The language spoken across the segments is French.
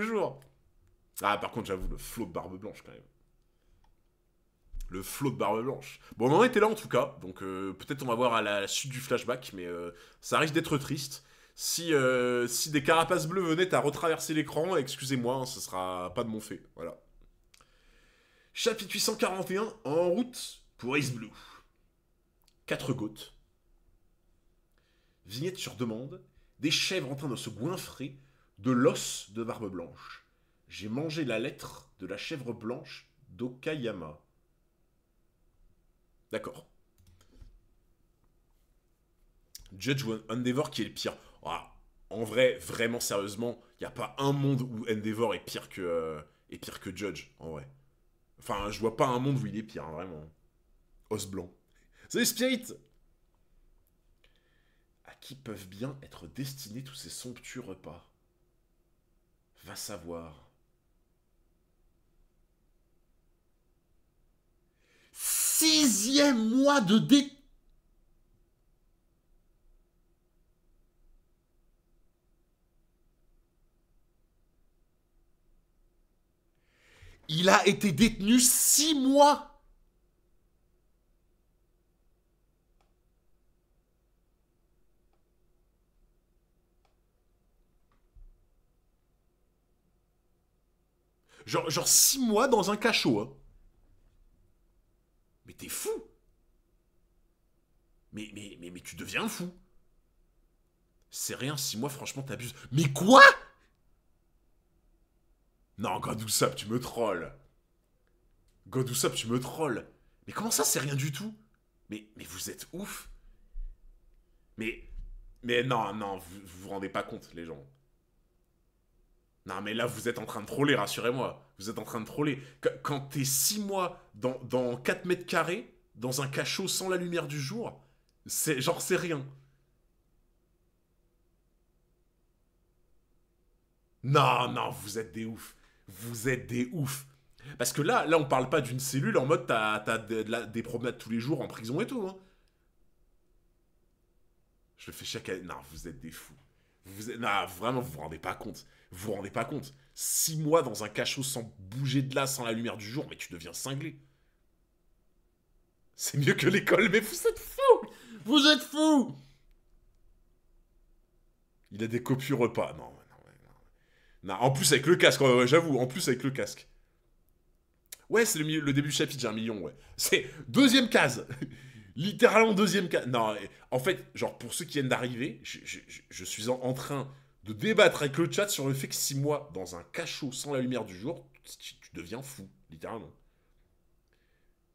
les Ah, par contre, j'avoue, le flot de barbe blanche, quand même. Le flot de barbe blanche. Bon, on en était là, en tout cas. Donc, euh, peut-être on va voir à la, suite du flashback, mais euh, ça risque d'être triste. Si, euh, si des carapaces bleues venaient à retraverser l'écran, excusez-moi, hein, ce sera pas de mon fait. Voilà. Chapitre 841, en route pour Ice Blue. Quatre gouttes. Vignette sur demande, des chèvres en train de se goinfrer de l'os de Barbe Blanche. J'ai mangé la lettre de la chèvre blanche d'Okayama. D'accord. Judge ou Endeavor qui est le pire. Ah, en vrai, vraiment sérieusement, il n'y a pas un monde où Endeavor est pire que, euh, pire que Judge, en vrai. Enfin, je vois pas un monde où il est pire, hein, vraiment. Os blanc. Salut Spirit À qui peuvent bien être destinés tous ces somptueux repas Va savoir. Sixième mois de dé... Il a été détenu six mois Genre, six mois dans un cachot. Hein. Mais t'es fou mais, mais, mais, mais tu deviens fou C'est rien, six mois, franchement, t'abuses. Mais quoi Non, Godoussap, tu me trolles Godoussap, tu me trolles Mais comment ça, c'est rien du tout mais, mais vous êtes ouf Mais... Mais non, non, vous, vous rendez pas compte, les gens. Non, mais là, vous êtes en train de troller, rassurez-moi. Vous êtes en train de troller. quand t'es 6 mois dans, 4 mètres carrés, dans un cachot sans la lumière du jour, c'est genre, c'est rien. Non, non, vous êtes des oufs. Vous êtes des oufs. Parce que là, là, on parle pas d'une cellule en mode t'as des promenades tous les jours en prison et tout. Hein. Je le fais chaque année. Non, vous êtes des fous. Vous êtes... Non, vraiment, vous vous rendez pas compte. Vous vous rendez pas compte. Six mois dans un cachot sans bouger de là, sans la lumière du jour, mais tu deviens cinglé. C'est mieux que l'école, mais vous êtes fous Vous êtes fous Il a des copieux repas. Non, non, En plus, avec le casque, j'avoue, en plus, avec le casque. Ouais, c'est le, le, début du chapitre, j'ai un million, ouais. C'est deuxième case Littéralement deuxième case. Non, en fait, genre, pour ceux qui viennent d'arriver, je, suis en train de débattre avec le chat sur le fait que si moi, dans un cachot sans la lumière du jour, tu, deviens fou, littéralement.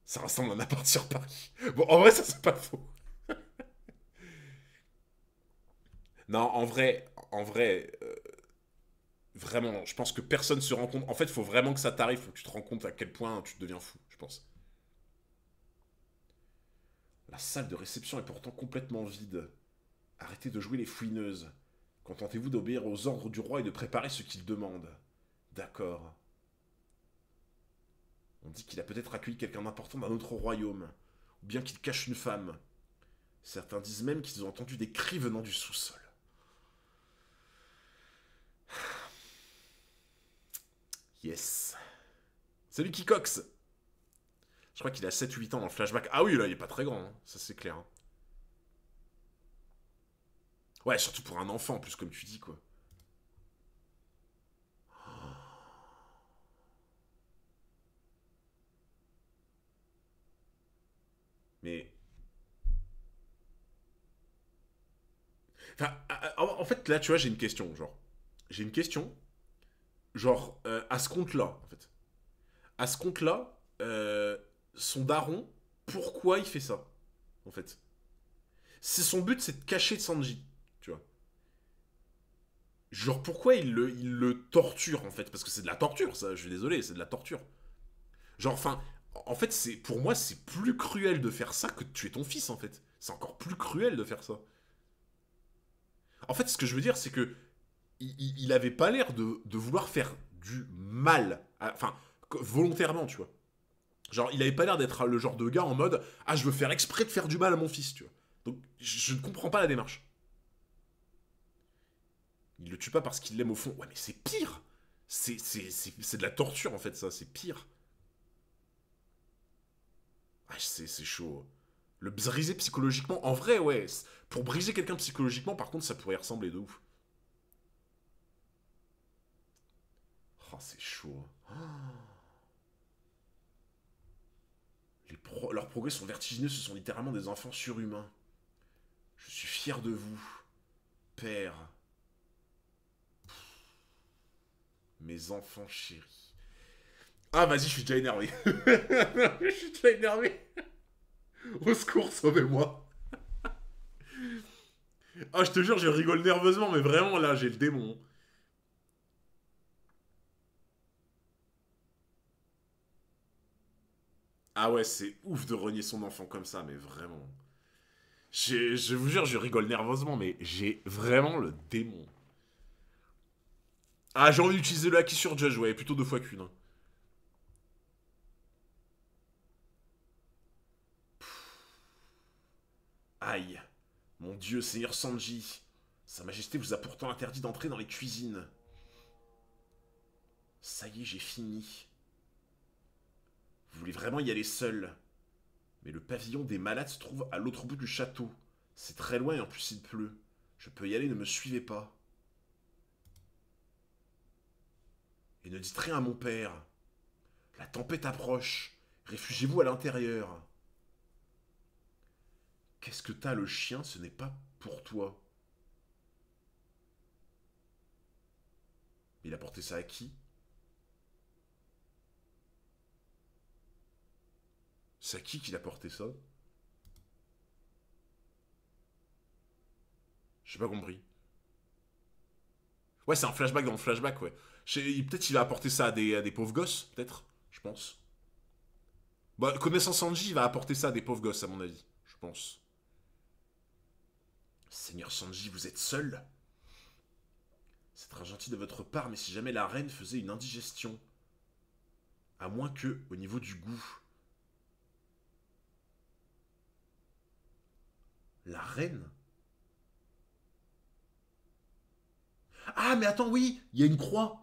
Ça ressemble à un appart sur Paris. Bon, en vrai, ça, c'est pas faux. non, en vrai, en vrai, euh, vraiment, je pense que personne se rend compte. En fait, il faut vraiment que ça t'arrive, faut que tu te rends compte à quel point tu deviens fou, je pense. La salle de réception est pourtant complètement vide. Arrêtez de jouer les fouineuses. Contentez-vous d'obéir aux ordres du roi et de préparer ce qu'il demande. D'accord. On dit qu'il a peut-être accueilli quelqu'un d'important d'un autre royaume, ou bien qu'il cache une femme. Certains disent même qu'ils ont entendu des cris venant du sous-sol. Yes. Salut Kikox Je crois qu'il a 7-8 ans dans le flashback. Ah oui, là, il est pas très grand, hein. ça c'est clair. Hein. Ouais, surtout pour un enfant, en plus, comme tu dis, quoi. Mais. en fait, là, tu vois, j'ai une question, genre. J'ai une question, genre, euh, à ce compte-là, en fait. À ce compte-là, euh, son daron, pourquoi il fait ça, en fait C'est son but, c'est de cacher de Sanji. Genre, pourquoi il le, le torture, en fait Parce que c'est de la torture, ça, je suis désolé, c'est de la torture. Genre, enfin, en fait, c'est pour moi, c'est plus cruel de faire ça que de tuer ton fils, en fait. C'est encore plus cruel de faire ça. En fait, ce que je veux dire, c'est que il, il avait pas l'air de, vouloir faire du mal, enfin, volontairement, tu vois. Genre, il avait pas l'air d'être le genre de gars en mode Ah, je veux faire exprès de faire du mal à mon fils, tu vois. Donc, je ne comprends pas la démarche. Il le tue pas parce qu'il l'aime au fond. Ouais, mais c'est pire C'est de la torture, en fait, ça. C'est pire. Ah, c'est chaud. Le briser psychologiquement, en vrai, ouais. Pour briser quelqu'un psychologiquement, par contre, ça pourrait ressembler de ouf. Oh, c'est chaud. Les leurs progrès sont vertigineux, ce sont littéralement des enfants surhumains. Je suis fier de vous, père. mes enfants chéris. Ah, vas-y, je suis déjà énervé. je suis déjà énervé. Au secours, sauvez-moi. ah, je te jure, je rigole nerveusement, mais vraiment, là, j'ai le démon. Ah ouais, c'est ouf de renier son enfant comme ça, mais vraiment. Je, je vous jure, je rigole nerveusement, mais j'ai vraiment le démon. Ah, j'ai envie d'utiliser le haki sur Judge, ouais, plutôt deux fois qu'une. Hein. Aïe. Mon dieu, Seigneur Sanji. Sa Majesté vous a pourtant interdit d'entrer dans les cuisines. Ça y est, j'ai fini. Vous voulez vraiment y aller seul Mais le pavillon des malades se trouve à l'autre bout du château. C'est très loin et en plus il pleut. Je peux y aller, ne me suivez pas. et ne dites rien à mon père. La tempête approche. Réfugiez-vous à l'intérieur. Qu'est-ce que t'as le chien, ce n'est pas pour toi. Il a porté ça à qui C'est à qui qu'il a porté ça J'ai pas compris. Ouais, c'est un flashback dans le flashback, ouais. Peut-être il a apporté ça à des, pauvres gosses, peut-être, je pense. Bon, bah, connaissant Sanji, il va apporter ça à des pauvres gosses, à mon avis, je pense. Seigneur Sanji, vous êtes seul C'est très gentil de votre part, mais si jamais la reine faisait une indigestion, à moins que, au niveau du goût, La reine Ah, mais attends, oui, il y a une croix.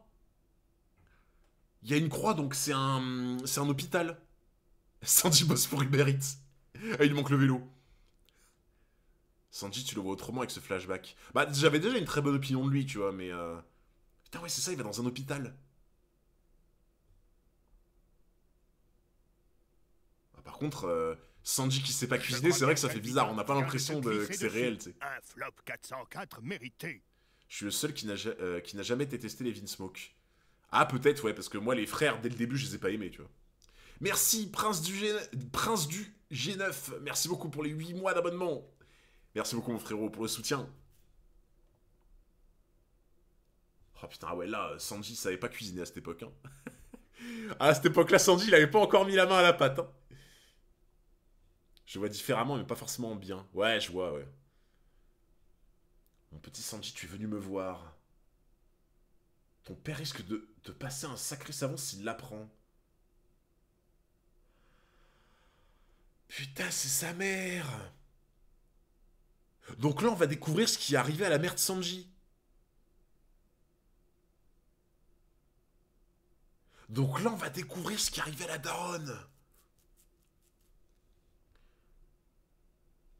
Il y a une croix, donc c'est un, c'est un hôpital. Sandy bosse pour Uber ah, il manque le vélo. Sandy tu le vois autrement avec ce flashback. Bah, j'avais déjà une très bonne opinion de lui, tu vois, mais... Euh, putain, ouais, c'est ça, il va dans un hôpital. Ah, par contre, euh, Sandy qui sait pas cuisiner, c'est vrai que ça fait bizarre. On n'a pas l'impression que c'est réel, tu sais. Un 404 mérité. Je suis le seul qui n'a euh, qui n'a jamais détesté les Vinsmoke. Ah, peut-être, ouais, parce que moi, les frères, dès le début, je les ai pas aimés, tu vois. Merci, Prince du, G... Prince du G9. Merci beaucoup pour les 8 mois d'abonnement. Merci beaucoup, mon frérot, pour le soutien. Oh putain, ouais, là, Sanji savait pas cuisiner à cette époque. Hein. à cette époque-là, Sandy il avait pas encore mis la main à la pâte. Hein. Je vois différemment, mais pas forcément bien. Ouais, je vois, ouais. Mon petit Sanji, tu es venu me voir. Ton père risque de, passer un sacré savon s'il l'apprend. Putain, c'est sa mère Donc là, on va découvrir ce qui est arrivé à la mère de Sanji. Donc là, on va découvrir ce qui est arrivé à la daronne.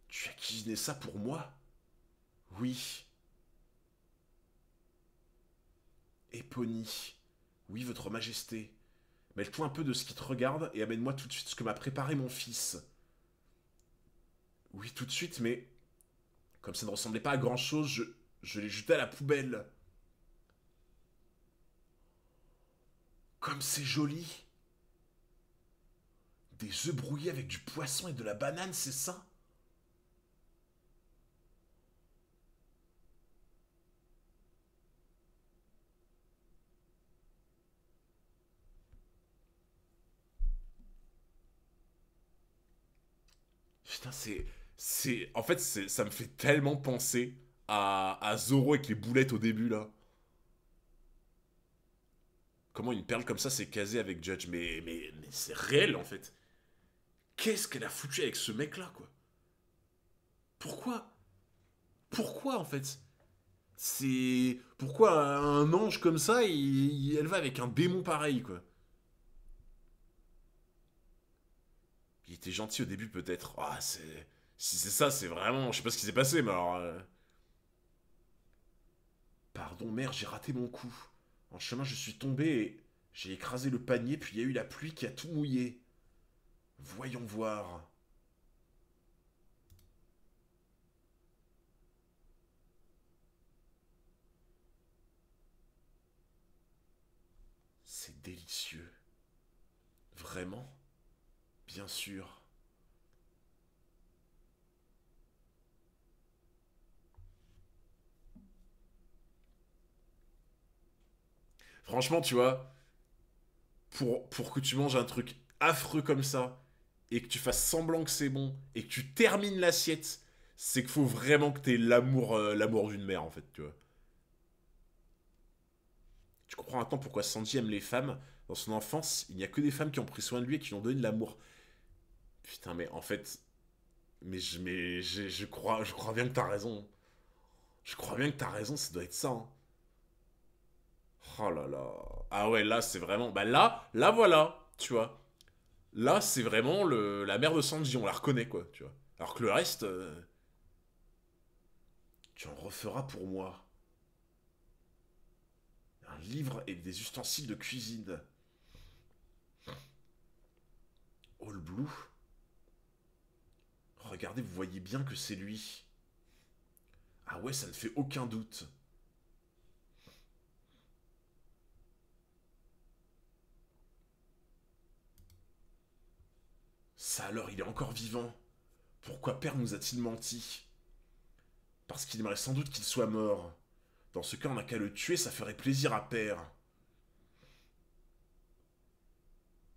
Tu as cuisiné ça pour moi Oui. Oui, votre majesté. Mêle-toi un peu de ce qui te regarde et amène-moi tout de suite ce que m'a préparé mon fils. Oui, tout de suite, mais comme ça ne ressemblait pas à grand-chose, je, je l'ai jeté à la poubelle. Comme c'est joli Des œufs brouillés avec du poisson et de la banane, c'est ça Putain, c'est. c'est En fait, ça me fait tellement penser à... à Zoro avec les boulettes au début, là. Comment une perle comme ça s'est casée avec Judge mais, mais, c'est réel, en fait. Qu'est-ce qu'elle a foutu avec ce mec-là, quoi Pourquoi Pourquoi, en fait c'est pourquoi un ange comme ça, elle va avec un démon pareil, quoi. Il était gentil au début peut-être. Ah, c'est... Si c'est ça, c'est vraiment... Je sais pas ce qui s'est passé, mais alors... Euh. Pardon, mère, j'ai raté mon coup. En chemin, je suis tombé et... J'ai écrasé le panier, puis il y a eu la pluie qui a tout mouillé. Voyons voir. C'est délicieux. Vraiment bien sûr. Franchement, tu vois, pour, pour que tu manges un truc affreux comme ça, et que tu fasses semblant que c'est bon, et que tu termines l'assiette, c'est qu'il faut vraiment que tu l'amour euh, l'amour d'une mère, en fait, tu vois. Tu comprends maintenant pourquoi Sandy aime les femmes. Dans son enfance, il n'y a que des femmes qui ont pris soin de lui et qui lui ont donné de l'amour. Putain, mais en fait, mais je, mais je, crois, je crois bien que t'as raison. Je crois bien que t'as raison, ça doit être ça. Hein. Oh là là. Ah ouais, là, c'est vraiment. Bah là, là voilà, tu vois. Là, c'est vraiment la mère de Sanji, on la reconnaît, quoi, tu vois. Alors que le reste. Euh, tu en referas pour moi. Un livre et des ustensiles de cuisine. All Blue Regardez, vous voyez bien que c'est lui. Ah ouais, ça ne fait aucun doute. Ça alors, il est encore vivant. Pourquoi Père nous a-t-il menti Parce qu'il aimerait sans doute qu'il soit mort. Dans ce cas, on n'a qu'à le tuer, ça ferait plaisir à Père.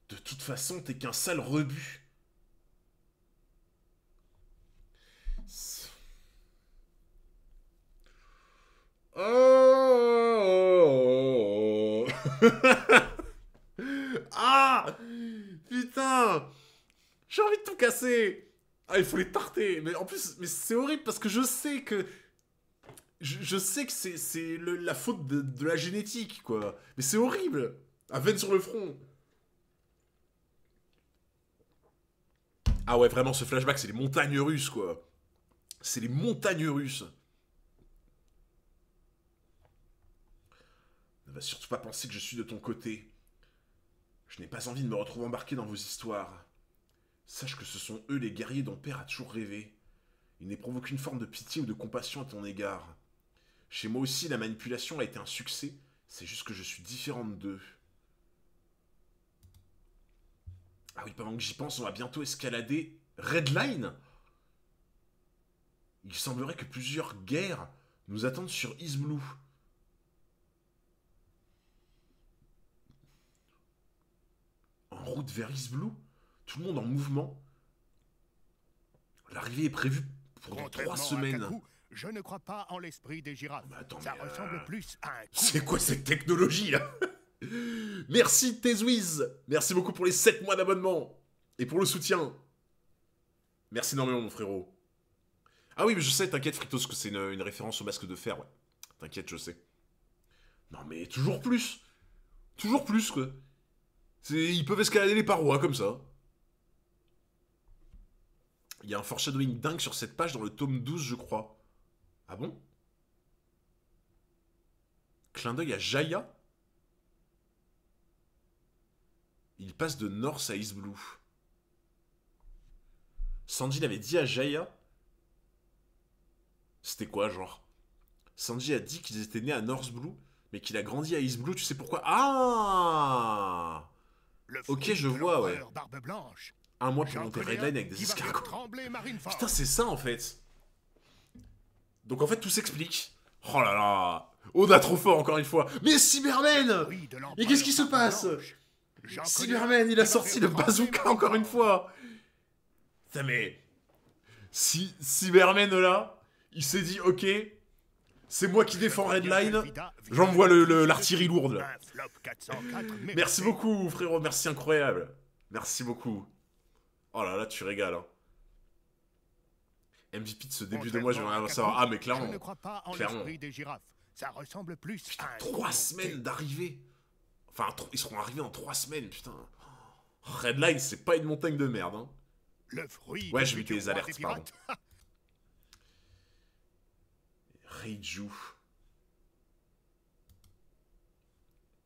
De toute façon, t'es qu'un sale rebut. Oh, oh, oh, ah Putain J'ai envie de tout casser Ah, il faut les tarter Mais en plus, mais c'est horrible parce que je sais que... Je, sais que c'est la faute de, de, la génétique, quoi. Mais c'est horrible À veine sur le front Ah ouais, vraiment, ce flashback, c'est les montagnes russes, quoi. C'est les montagnes russes Ne va surtout pas penser que je suis de ton côté. Je n'ai pas envie de me retrouver embarqué dans vos histoires. Sache que ce sont eux les guerriers dont Père a toujours rêvé. Ils n'éprouvent aucune forme de pitié ou de compassion à ton égard. Chez moi aussi, la manipulation a été un succès, c'est juste que je suis différente d'eux. Ah oui, pendant que j'y pense, on va bientôt escalader Redline Il semblerait que plusieurs guerres nous attendent sur Isblue. en route vers East tout le monde en mouvement. L'arrivée est prévue pour dans trois semaines. je ne crois pas en l'esprit des girafes. Oh, euh, plus C'est quoi cette technologie là Merci Teswiz, Merci beaucoup pour les 7 mois d'abonnement et pour le soutien. Merci énormément mon frérot. Ah oui, mais je sais, t'inquiète Fritos que c'est une, référence au masque de fer, T'inquiète, je sais. Non mais toujours plus Toujours plus, quoi. Ils peuvent escalader les parois comme ça. Il y a un foreshadowing dingue sur cette page dans le tome 12, je crois. Ah bon Clin d'œil à Jaya Il passe de North à East Blue. Sanji l'avait dit à Jaya C'était quoi, genre Sandy a dit qu'ils étaient nés à North Blue, mais qu'il a grandi à East Blue, tu sais pourquoi Ah ok, je vois, ouais. Un mois pour monter Redline avec des escargots. Putain, c'est ça en fait. Donc en fait, tout s'explique. Oh là là Oda trop fort encore une fois. Mais Cyberman Mais qu'est-ce qui se passe Cyberman, il a sorti le bazooka encore une fois Putain mais... Si Cyberman là, il s'est dit ok, c'est moi qui défends Redline. J'envoie l'artillerie lourde. Merci beaucoup, frérot. Merci incroyable. Merci beaucoup. Oh là là, tu régales. Hein. MVP de ce début de mois, je vais rien savoir. Ah, mais clairement. clairement. Ça ressemble plus trois semaines d'arrivée. Enfin, ils seront arrivés en trois semaines, putain. Redline, c'est pas une montagne de merde. Hein. Le fruit ouais, je vais les alertes, pardon. Reiju.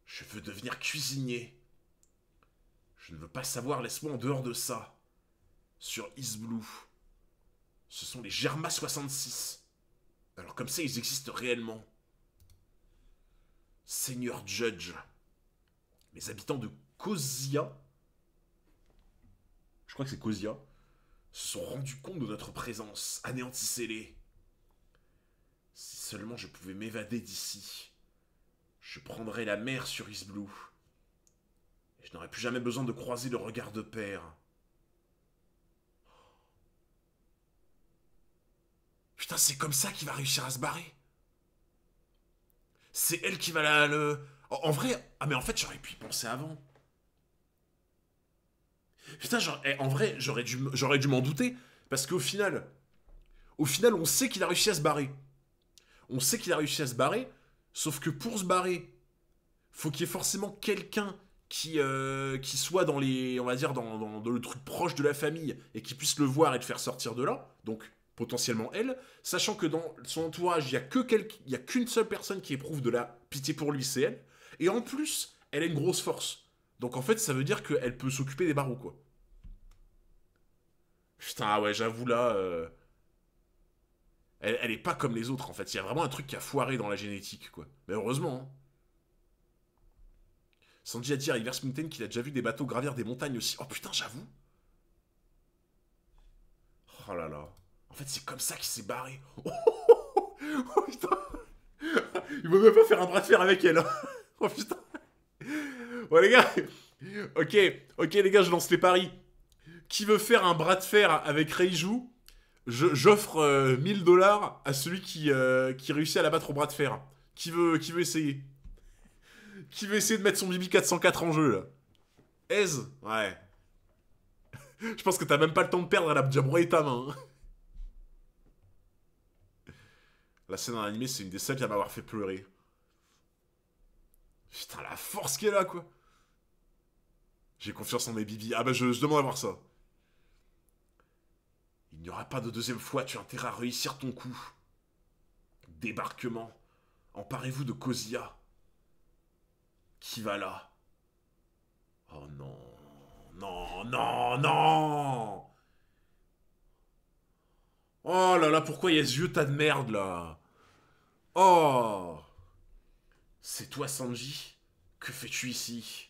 Je veux devenir cuisinier. Je ne veux pas savoir, laisse-moi en dehors de ça. Sur Isblue. Ce sont les Germa 66. Alors comme ça, ils existent réellement. Seigneur Judge. Les habitants de Kozia... Je crois que c'est Kozia. Se sont rendus compte de notre présence. Anéantissez-les. Si seulement je pouvais m'évader d'ici. Je prendrais la mer sur Isblue. Et je n'aurais plus jamais besoin de croiser le regard de père. Putain, c'est comme ça qu'il va réussir à se barrer. C'est elle qui va la, le... En vrai... Ah mais en fait, j'aurais pu y penser avant. Putain, eh, en vrai, j'aurais dû, dû m'en douter. Parce qu'au final, au final, on sait qu'il a réussi à se barrer. On sait qu'il a réussi à se barrer, sauf que pour se barrer, faut qu'il y ait forcément quelqu'un qui, euh, qui soit dans les, on va dire, dans, le truc proche de la famille et qui puisse le voir et le faire sortir de là. Donc potentiellement elle, sachant que dans son entourage, il y a que il a qu'une seule personne qui éprouve de la pitié pour lui, c'est elle. Et en plus, elle a une grosse force. Donc en fait, ça veut dire qu'elle peut s'occuper des barreaux, quoi. Putain, ah ouais, j'avoue là. Euh, elle, est pas comme les autres en fait. Il y a vraiment un truc qui a foiré dans la génétique quoi. Mais heureusement. Hein. a dit à Rivers Mountain qu'il a déjà vu des bateaux gravir des montagnes aussi. Oh putain, j'avoue. Oh là là. En fait, c'est comme ça qu'il s'est barré. Oh, oh, putain. Il veut même pas faire un bras de fer avec elle. Hein. Oh putain. Bon les gars. Ok, ok les gars, je lance les paris. Qui veut faire un bras de fer avec Reiju j'offre 1000 euh, dollars à celui qui, euh, qui réussit à la battre au bras de fer. Qui veut, qui veut essayer Qui veut essayer de mettre son Bibi 404 en jeu là Aise Ouais. Je pense que t'as même pas le temps de perdre, elle a déjà broyé ta main. Hein. La scène en animé, c'est une des seules qui va m'avoir fait pleurer. Putain, la force qu'elle a, quoi. J'ai confiance en mes bibis. Ah bah, je, je demande à voir ça. Il n'y aura pas de deuxième fois, tu as intérêt à réussir ton coup. Débarquement. Emparez-vous de Kozia. Qui va là Oh non, non, non, non Oh là là, pourquoi il y a ce vieux tas de merde là Oh C'est toi Sanji Que fais-tu ici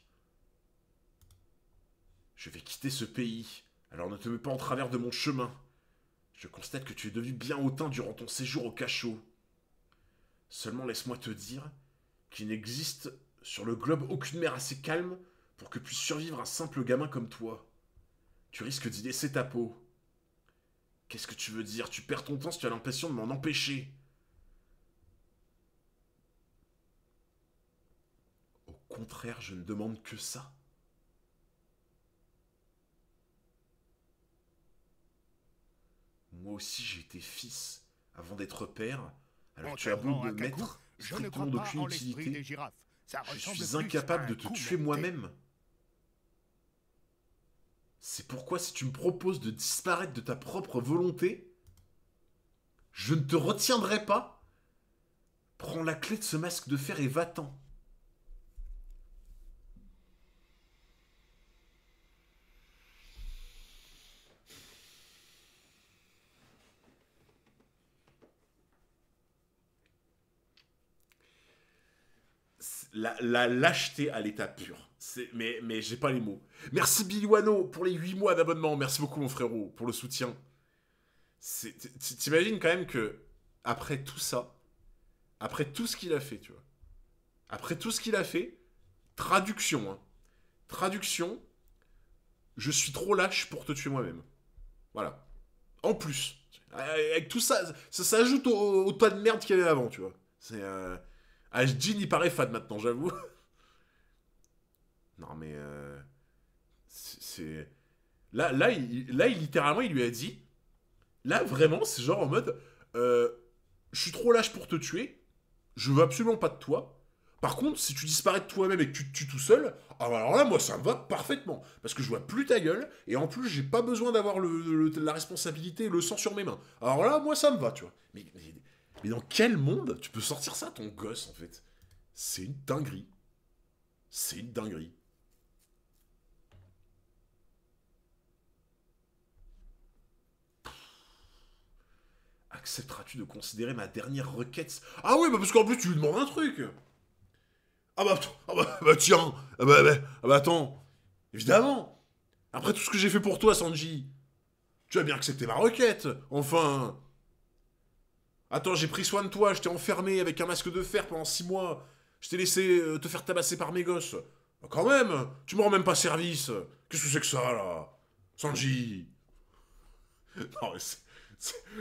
Je vais quitter ce pays, alors ne te mets pas en travers de mon chemin. Je constate que tu es devenu bien hautain durant ton séjour au cachot. Seulement laisse-moi te dire qu'il n'existe sur le globe aucune mer assez calme pour que puisse survivre un simple gamin comme toi. Tu risques d'y laisser ta peau. Qu'est-ce que tu veux dire Tu perds ton temps si tu as l'impression de m'en empêcher. Au contraire, je ne demande que ça. moi aussi j'ai été fils avant d'être père. Alors tu as beau me mettre strictement d'aucune utilité. je suis incapable de te tuer moi-même. C'est pourquoi si tu me proposes de disparaître de ta propre volonté, je ne te retiendrai pas. Prends la clé de ce masque de fer et va-t'en. la, lâcheté à l'état pur. Mais, mais j'ai pas les mots. Merci Billy pour les 8 mois d'abonnement. Merci beaucoup mon frérot pour le soutien. T'imagines quand même que après tout ça, après tout ce qu'il a fait, tu vois. Après tout ce qu'il a fait, traduction. Hein. Traduction, je suis trop lâche pour te tuer moi-même. Voilà. En plus. Avec tout ça, ça s'ajoute au, tas de merde qu'il y avait avant, tu vois. C'est... Euh, ah, dis il paraît fade maintenant, j'avoue. Non, mais. Euh, c'est. Là, là, il, là il, littéralement, il lui a dit. Là, vraiment, c'est genre en mode. Euh, je suis trop lâche pour te tuer. Je veux absolument pas de toi. Par contre, si tu disparais de toi-même et que tu te tues tout seul, ah bah alors là, moi, ça me va parfaitement. Parce que je vois plus ta gueule, et en plus, j'ai pas besoin d'avoir la responsabilité et le sang sur mes mains. Alors là, moi, ça me va, tu vois. mais mais dans quel monde tu peux sortir ça, ton gosse, en fait C'est une dinguerie. C'est une dinguerie. Accepteras-tu de considérer ma dernière requête Ah oui, bah parce qu'en plus, tu lui demandes un truc Ah bah, ah bah, ah bah tiens ah bah, ah bah attends Évidemment Après tout ce que j'ai fait pour toi, Sanji, tu as bien accepté ma requête Enfin Attends, j'ai pris soin de toi, je t'ai enfermé avec un masque de fer pendant six mois. Je t'ai laissé euh, te faire tabasser par mes gosses. Ah, quand même, tu me rends même pas service. Qu'est-ce que c'est que ça, là Sanji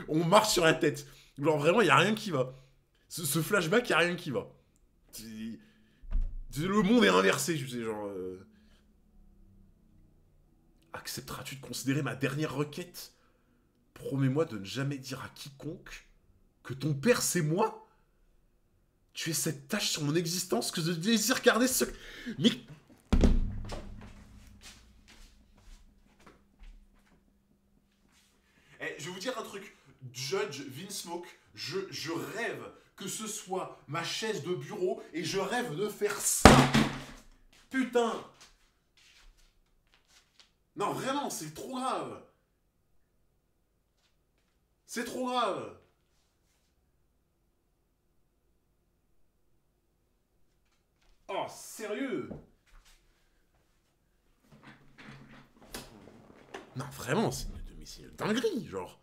on marche sur la tête. Genre, vraiment, il a rien qui va. Ce, flashback, il a rien qui va. Le monde est inversé, tu sais, genre... Euh. Accepteras-tu de considérer ma dernière requête Promets-moi de ne jamais dire à quiconque que ton père, c'est moi Tu es cette tâche sur mon existence que je désire garder ce... Mais... Eh, je vais vous dire un truc. Judge Vince je, je rêve que ce soit ma chaise de bureau et je rêve de faire ça. Putain Non, vraiment, c'est trop grave. C'est trop grave. Oh, sérieux Non, vraiment, c'est une, dinguerie, genre.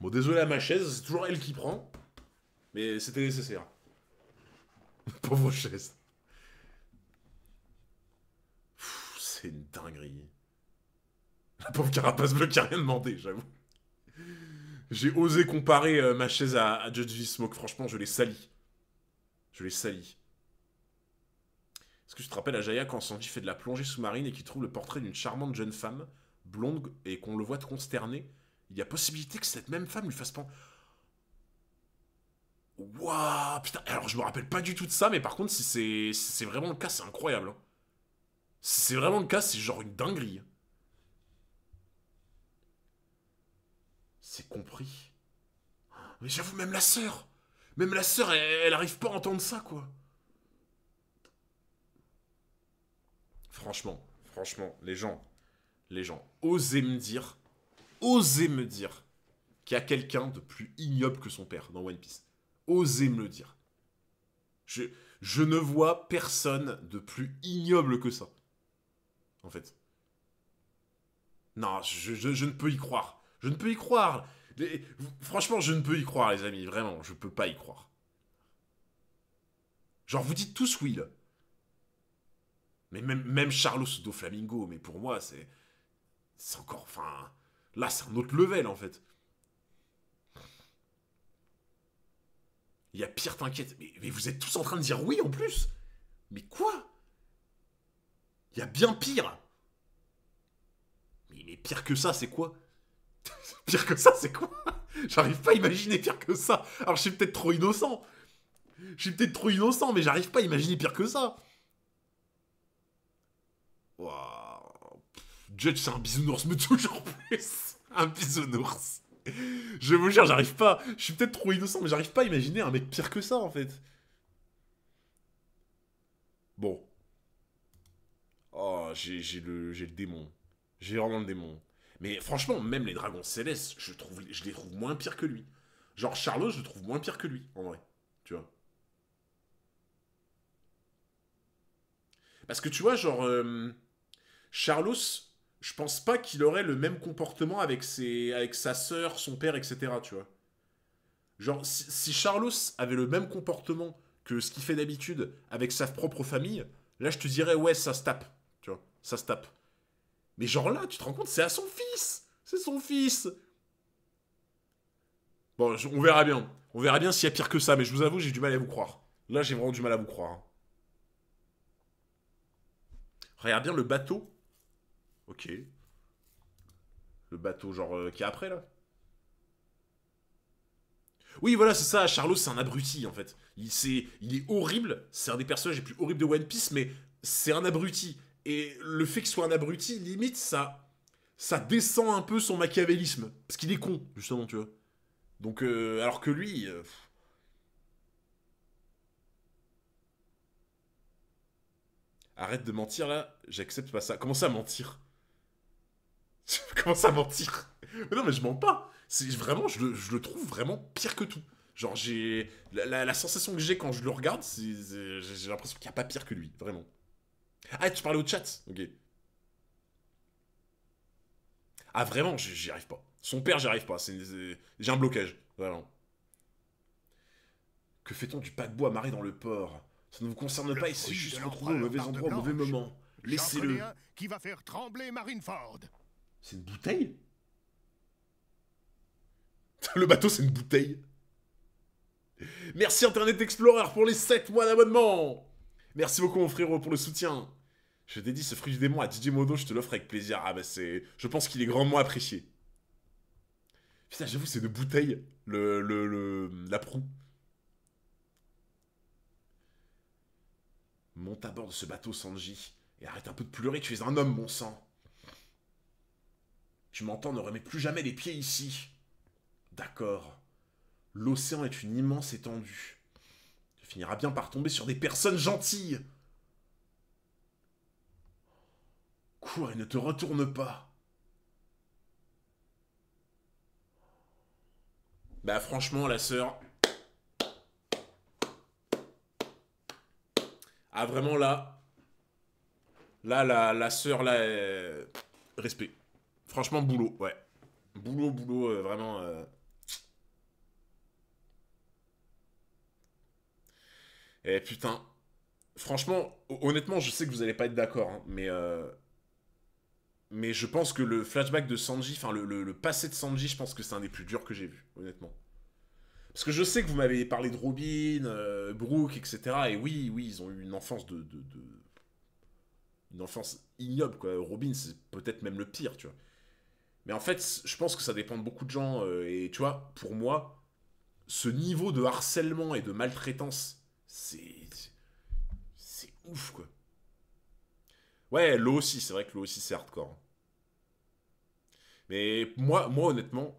Bon, désolé à ma chaise, c'est toujours elle qui prend. Mais c'était nécessaire. Pauvre chaise. C'est une dinguerie. La pauvre carapace bleue qui a rien demandé, j'avoue. J'ai osé comparer euh, ma chaise à, Judge v. Smoke. Franchement, je l'ai sali. Je les salis. Est-ce que tu te rappelles Jaya quand Sandy fait de la plongée sous-marine et qu'il trouve le portrait d'une charmante jeune femme, blonde, et qu'on le voit consterné Il y a possibilité que cette même femme lui fasse pas... Waouh Putain, alors je me rappelle pas du tout de ça, mais par contre, si c'est vraiment le cas, c'est incroyable. Hein. Si c'est vraiment le cas, c'est genre une dinguerie. C'est compris. Mais j'avoue, même la sœur même la sœur, elle, arrive pas à entendre ça, quoi. Franchement, franchement, les gens, les gens, osez me dire, osez me dire qu'il y a quelqu'un de plus ignoble que son père dans One Piece. Osez me le dire. Je, je ne vois personne de plus ignoble que ça. En fait. Non, je ne peux y croire. Je ne peux y croire. Franchement, je ne peux y croire, les amis. Vraiment, je peux pas y croire. Genre, vous dites tous oui, là. Mais même, même Charlos do Flamingo, mais pour moi, c'est. C'est encore. Enfin. Là, c'est un autre level, en fait. Il y a pire, t'inquiète. Mais, vous êtes tous en train de dire oui, en plus Mais quoi Il y a bien pire mais pire que ça, c'est quoi Pire que ça, c'est quoi J'arrive pas à imaginer pire que ça. Alors, je suis peut-être trop innocent. Je suis peut-être trop innocent, mais j'arrive pas à imaginer pire que ça. Wow. Judge, c'est un bisounours, mais toujours plus. Un bisounours. Je vous jure, j'arrive pas. Je suis peut-être trop innocent, mais j'arrive pas à imaginer un mec pire que ça, en fait. Bon. Oh, j'ai le, le démon. J'ai vraiment le démon. Mais franchement, même les dragons célestes, je, trouve, je les trouve moins pires que lui. Genre Charlos, je le trouve moins pire que lui, en vrai. Tu vois. Parce que tu vois, genre, euh, Charlos, je pense pas qu'il aurait le même comportement avec, ses, avec sa sœur, son père, etc. Tu vois. Genre, si, si Charlos avait le même comportement que ce qu'il fait d'habitude avec sa propre famille, là, je te dirais, ouais, ça se tape. Tu vois, ça se tape. Mais genre là, tu te rends compte, c'est à son fils C'est son fils Bon, on verra bien. On verra bien s'il y a pire que ça, mais je vous avoue, j'ai du mal à vous croire. Là, j'ai vraiment du mal à vous croire. Hein. Regarde bien le bateau. Ok. Le bateau, genre, euh, qui est après, là Oui, voilà, c'est ça. Charlot, c'est un abruti, en fait. Il, est, il est horrible. C'est un des personnages les plus horribles de One Piece, mais c'est un abruti. Et le fait qu'il soit un abruti, limite, ça, ça descend un peu son machiavélisme. Parce qu'il est con, justement, tu vois. Donc, euh, alors que lui. Euh, Arrête de mentir là, j'accepte pas ça. Comment ça mentir Comment ça mentir Non, mais je mens pas. C'est vraiment, je le, trouve vraiment pire que tout. Genre, j'ai. La, sensation que j'ai quand je le regarde, j'ai l'impression qu'il n'y a pas pire que lui, vraiment. Ah, tu parlais au chat Ok. Ah, vraiment, j'y arrive pas. Son père, j'y arrive pas. J'ai un blocage, vraiment. Que fait-on du à amarré dans le port Ça ne vous concerne pas, il c'est juste retrouvé au mauvais endroit, au mauvais moment. Laissez-le. qui va faire trembler Marineford. C'est une bouteille Le bateau, c'est une bouteille Merci Internet Explorer pour les 7 mois d'abonnement Merci beaucoup, mon frérot, pour le soutien. Je dédie ce fruit du démon à DJ Modo, je te l'offre avec plaisir. Ah bah c'est... Je pense qu'il est grandement apprécié. Putain, j'avoue, c'est de bouteille, le, le, le, la proue. Monte à bord de ce bateau, Sanji, et arrête un peu de pleurer, tu es un homme, mon sang. Tu m'entends, ne remets plus jamais les pieds ici. D'accord. L'océan est une immense étendue finira bien par tomber sur des personnes gentilles. Quoi, et ne te retourne pas. Bah franchement, la sœur... Ah vraiment là... Là, la, la sœur, là... Respect. Franchement, boulot, ouais. Boulot, boulot, euh, vraiment... Euh, Et eh, putain, franchement, honnêtement, je sais que vous n'allez pas être d'accord, hein, mais euh, mais je pense que le flashback de Sanji, enfin le, passé de Sanji, je pense que c'est un des plus durs que j'ai vu, honnêtement. Parce que je sais que vous m'avez parlé de Robin, euh, Brooke, etc. Et oui, oui, ils ont eu une enfance de, une enfance ignoble quoi. Robin, c'est peut-être même le pire, tu vois. Mais en fait, je pense que ça dépend de beaucoup de gens. Euh, et tu vois, pour moi, ce niveau de harcèlement et de maltraitance c'est. C'est ouf, quoi. Ouais, l'eau aussi, c'est vrai que l'eau aussi, c'est hardcore. Hein. Mais moi, moi honnêtement,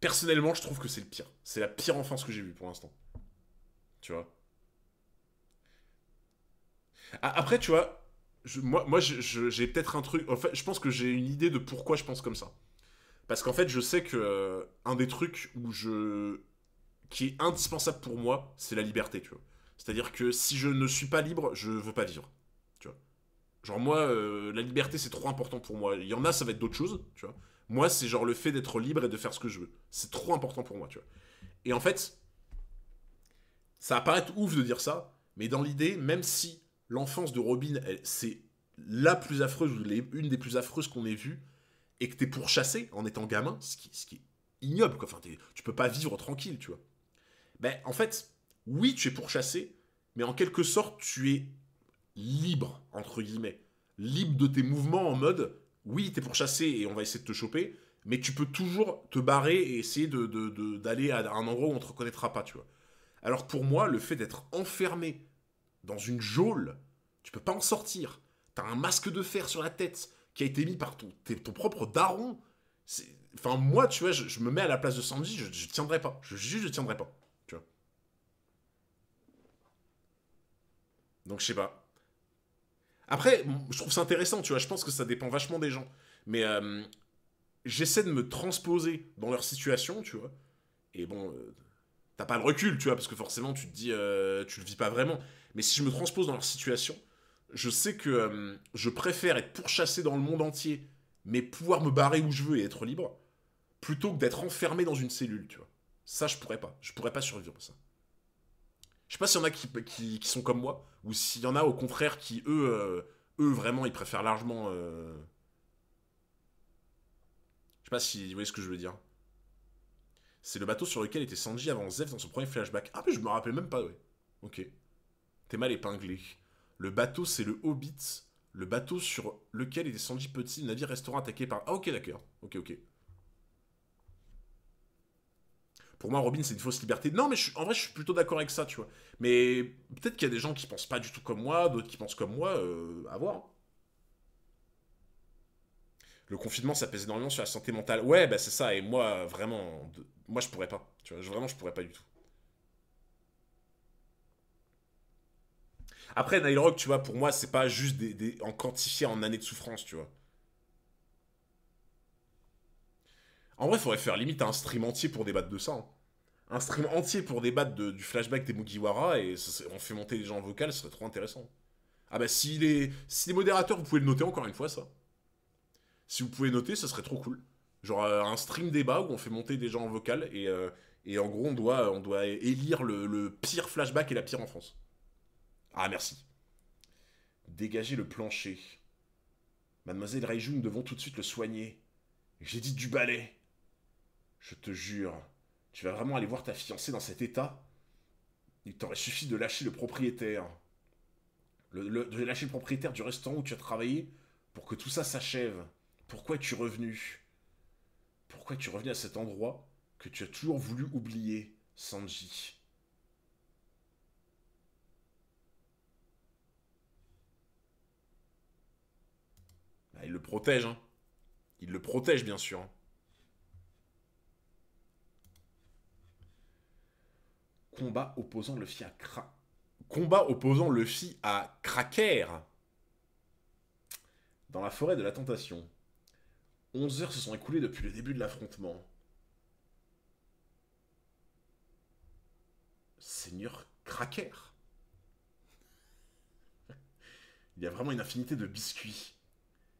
personnellement, je trouve que c'est le pire. C'est la pire enfance que j'ai vue pour l'instant. Tu vois Après, tu vois, je, moi, j'ai peut-être un truc. En fait, je pense que j'ai une idée de pourquoi je pense comme ça. Parce qu'en fait, je sais que euh, un des trucs où je qui est indispensable pour moi, c'est la liberté, tu vois. C'est-à-dire que si je ne suis pas libre, je veux pas vivre, tu vois. Genre moi, euh, la liberté, c'est trop important pour moi. Il y en a, ça va être d'autres choses, tu vois. Moi, c'est genre le fait d'être libre et de faire ce que je veux. C'est trop important pour moi, tu vois. Et en fait, ça paraître ouf de dire ça, mais dans l'idée, même si l'enfance de Robin, c'est la plus affreuse ou une des plus affreuses qu'on ait vues, et que t'es pourchassé en étant gamin, ce qui, ce qui est ignoble, quoi. Enfin, tu peux pas vivre tranquille, tu vois ben, en fait, oui, tu es pourchassé, mais en quelque sorte, tu es libre, entre guillemets. Libre de tes mouvements en mode, oui, tu es pourchassé et on va essayer de te choper, mais tu peux toujours te barrer et essayer d'aller de, de, à un endroit où on te reconnaîtra pas, tu vois. Alors pour moi, le fait d'être enfermé dans une geôle, tu peux pas en sortir. Tu as un masque de fer sur la tête qui a été mis par ton, ton propre daron. Enfin, moi, tu vois, je, me mets à la place de Sandy, je, ne tiendrai pas. Je, je, je tiendrai pas. Donc je sais pas. Après, je trouve ça intéressant, tu vois, je pense que ça dépend vachement des gens. Mais euh, j'essaie de me transposer dans leur situation, tu vois. Et bon, euh, t'as pas le recul, tu vois, parce que forcément tu te dis, euh, tu le vis pas vraiment. Mais si je me transpose dans leur situation, je sais que je préfère être pourchassé dans le monde entier, mais pouvoir me barrer où je veux et être libre, plutôt que d'être enfermé dans une cellule, tu vois. Ça, je pourrais pas. Je pourrais pas survivre à ça. Je sais pas s'il y en a qui, qui, sont comme moi, ou s'il y en a au contraire qui, eux, euh, eux vraiment, ils préfèrent largement. Euh, je sais pas si vous voyez ce que je veux dire. C'est le bateau sur lequel était Sanji avant Zef dans son premier flashback. Ah, mais je me rappelle même pas, ouais. Ok. T'es mal épinglé. Le bateau, c'est le Hobbit. Le bateau sur lequel était Sanji petit. Le navire restera attaqué par. Ah, ok, d'accord. Ok, ok. Pour moi, Robin, c'est une fausse liberté. Non, mais en vrai, je suis plutôt d'accord avec ça, tu vois. Mais peut-être qu'il y a des gens qui pensent pas du tout comme moi, d'autres qui pensent comme moi, euh, à voir. Le confinement, ça pèse énormément sur la santé mentale. Ouais, bah c'est ça, et moi, vraiment, moi, je pourrais pas. Tu vois, je, vraiment, je pourrais pas du tout. Après, Nile Rock, tu vois, pour moi, c'est pas juste en quantifié en années de souffrance, tu vois. En vrai, il faudrait faire limite un stream entier pour débattre de ça. Hein. Un stream entier pour débattre de, du flashback des Mugiwara et on fait monter des gens en vocal, ce serait trop intéressant. Ah bah si les, si les modérateurs, vous pouvez le noter encore une fois, ça. Si vous pouvez noter, ça serait trop cool. Genre euh, un stream débat où on fait monter des gens en vocal et, euh, en gros, on doit, on doit élire le, pire flashback et la pire en France. Ah merci. Dégagez le plancher. Mademoiselle Raijun, nous devons tout de suite le soigner. J'ai dit du balai. Je te jure, tu vas vraiment aller voir ta fiancée dans cet état Il t'aurait suffi de lâcher le propriétaire. de lâcher le propriétaire du restaurant où tu as travaillé pour que tout ça s'achève. Pourquoi es-tu revenu Pourquoi es-tu revenu à cet endroit que tu as toujours voulu oublier, Sanji bah, il le protège, hein. Il le protège, bien sûr. Hein. Combat opposant le fi à Combat opposant le à Cracker dans la forêt de la Tentation. 11 heures se sont écoulées depuis le début de l'affrontement. Seigneur Cracker. Il y a vraiment une infinité de biscuits.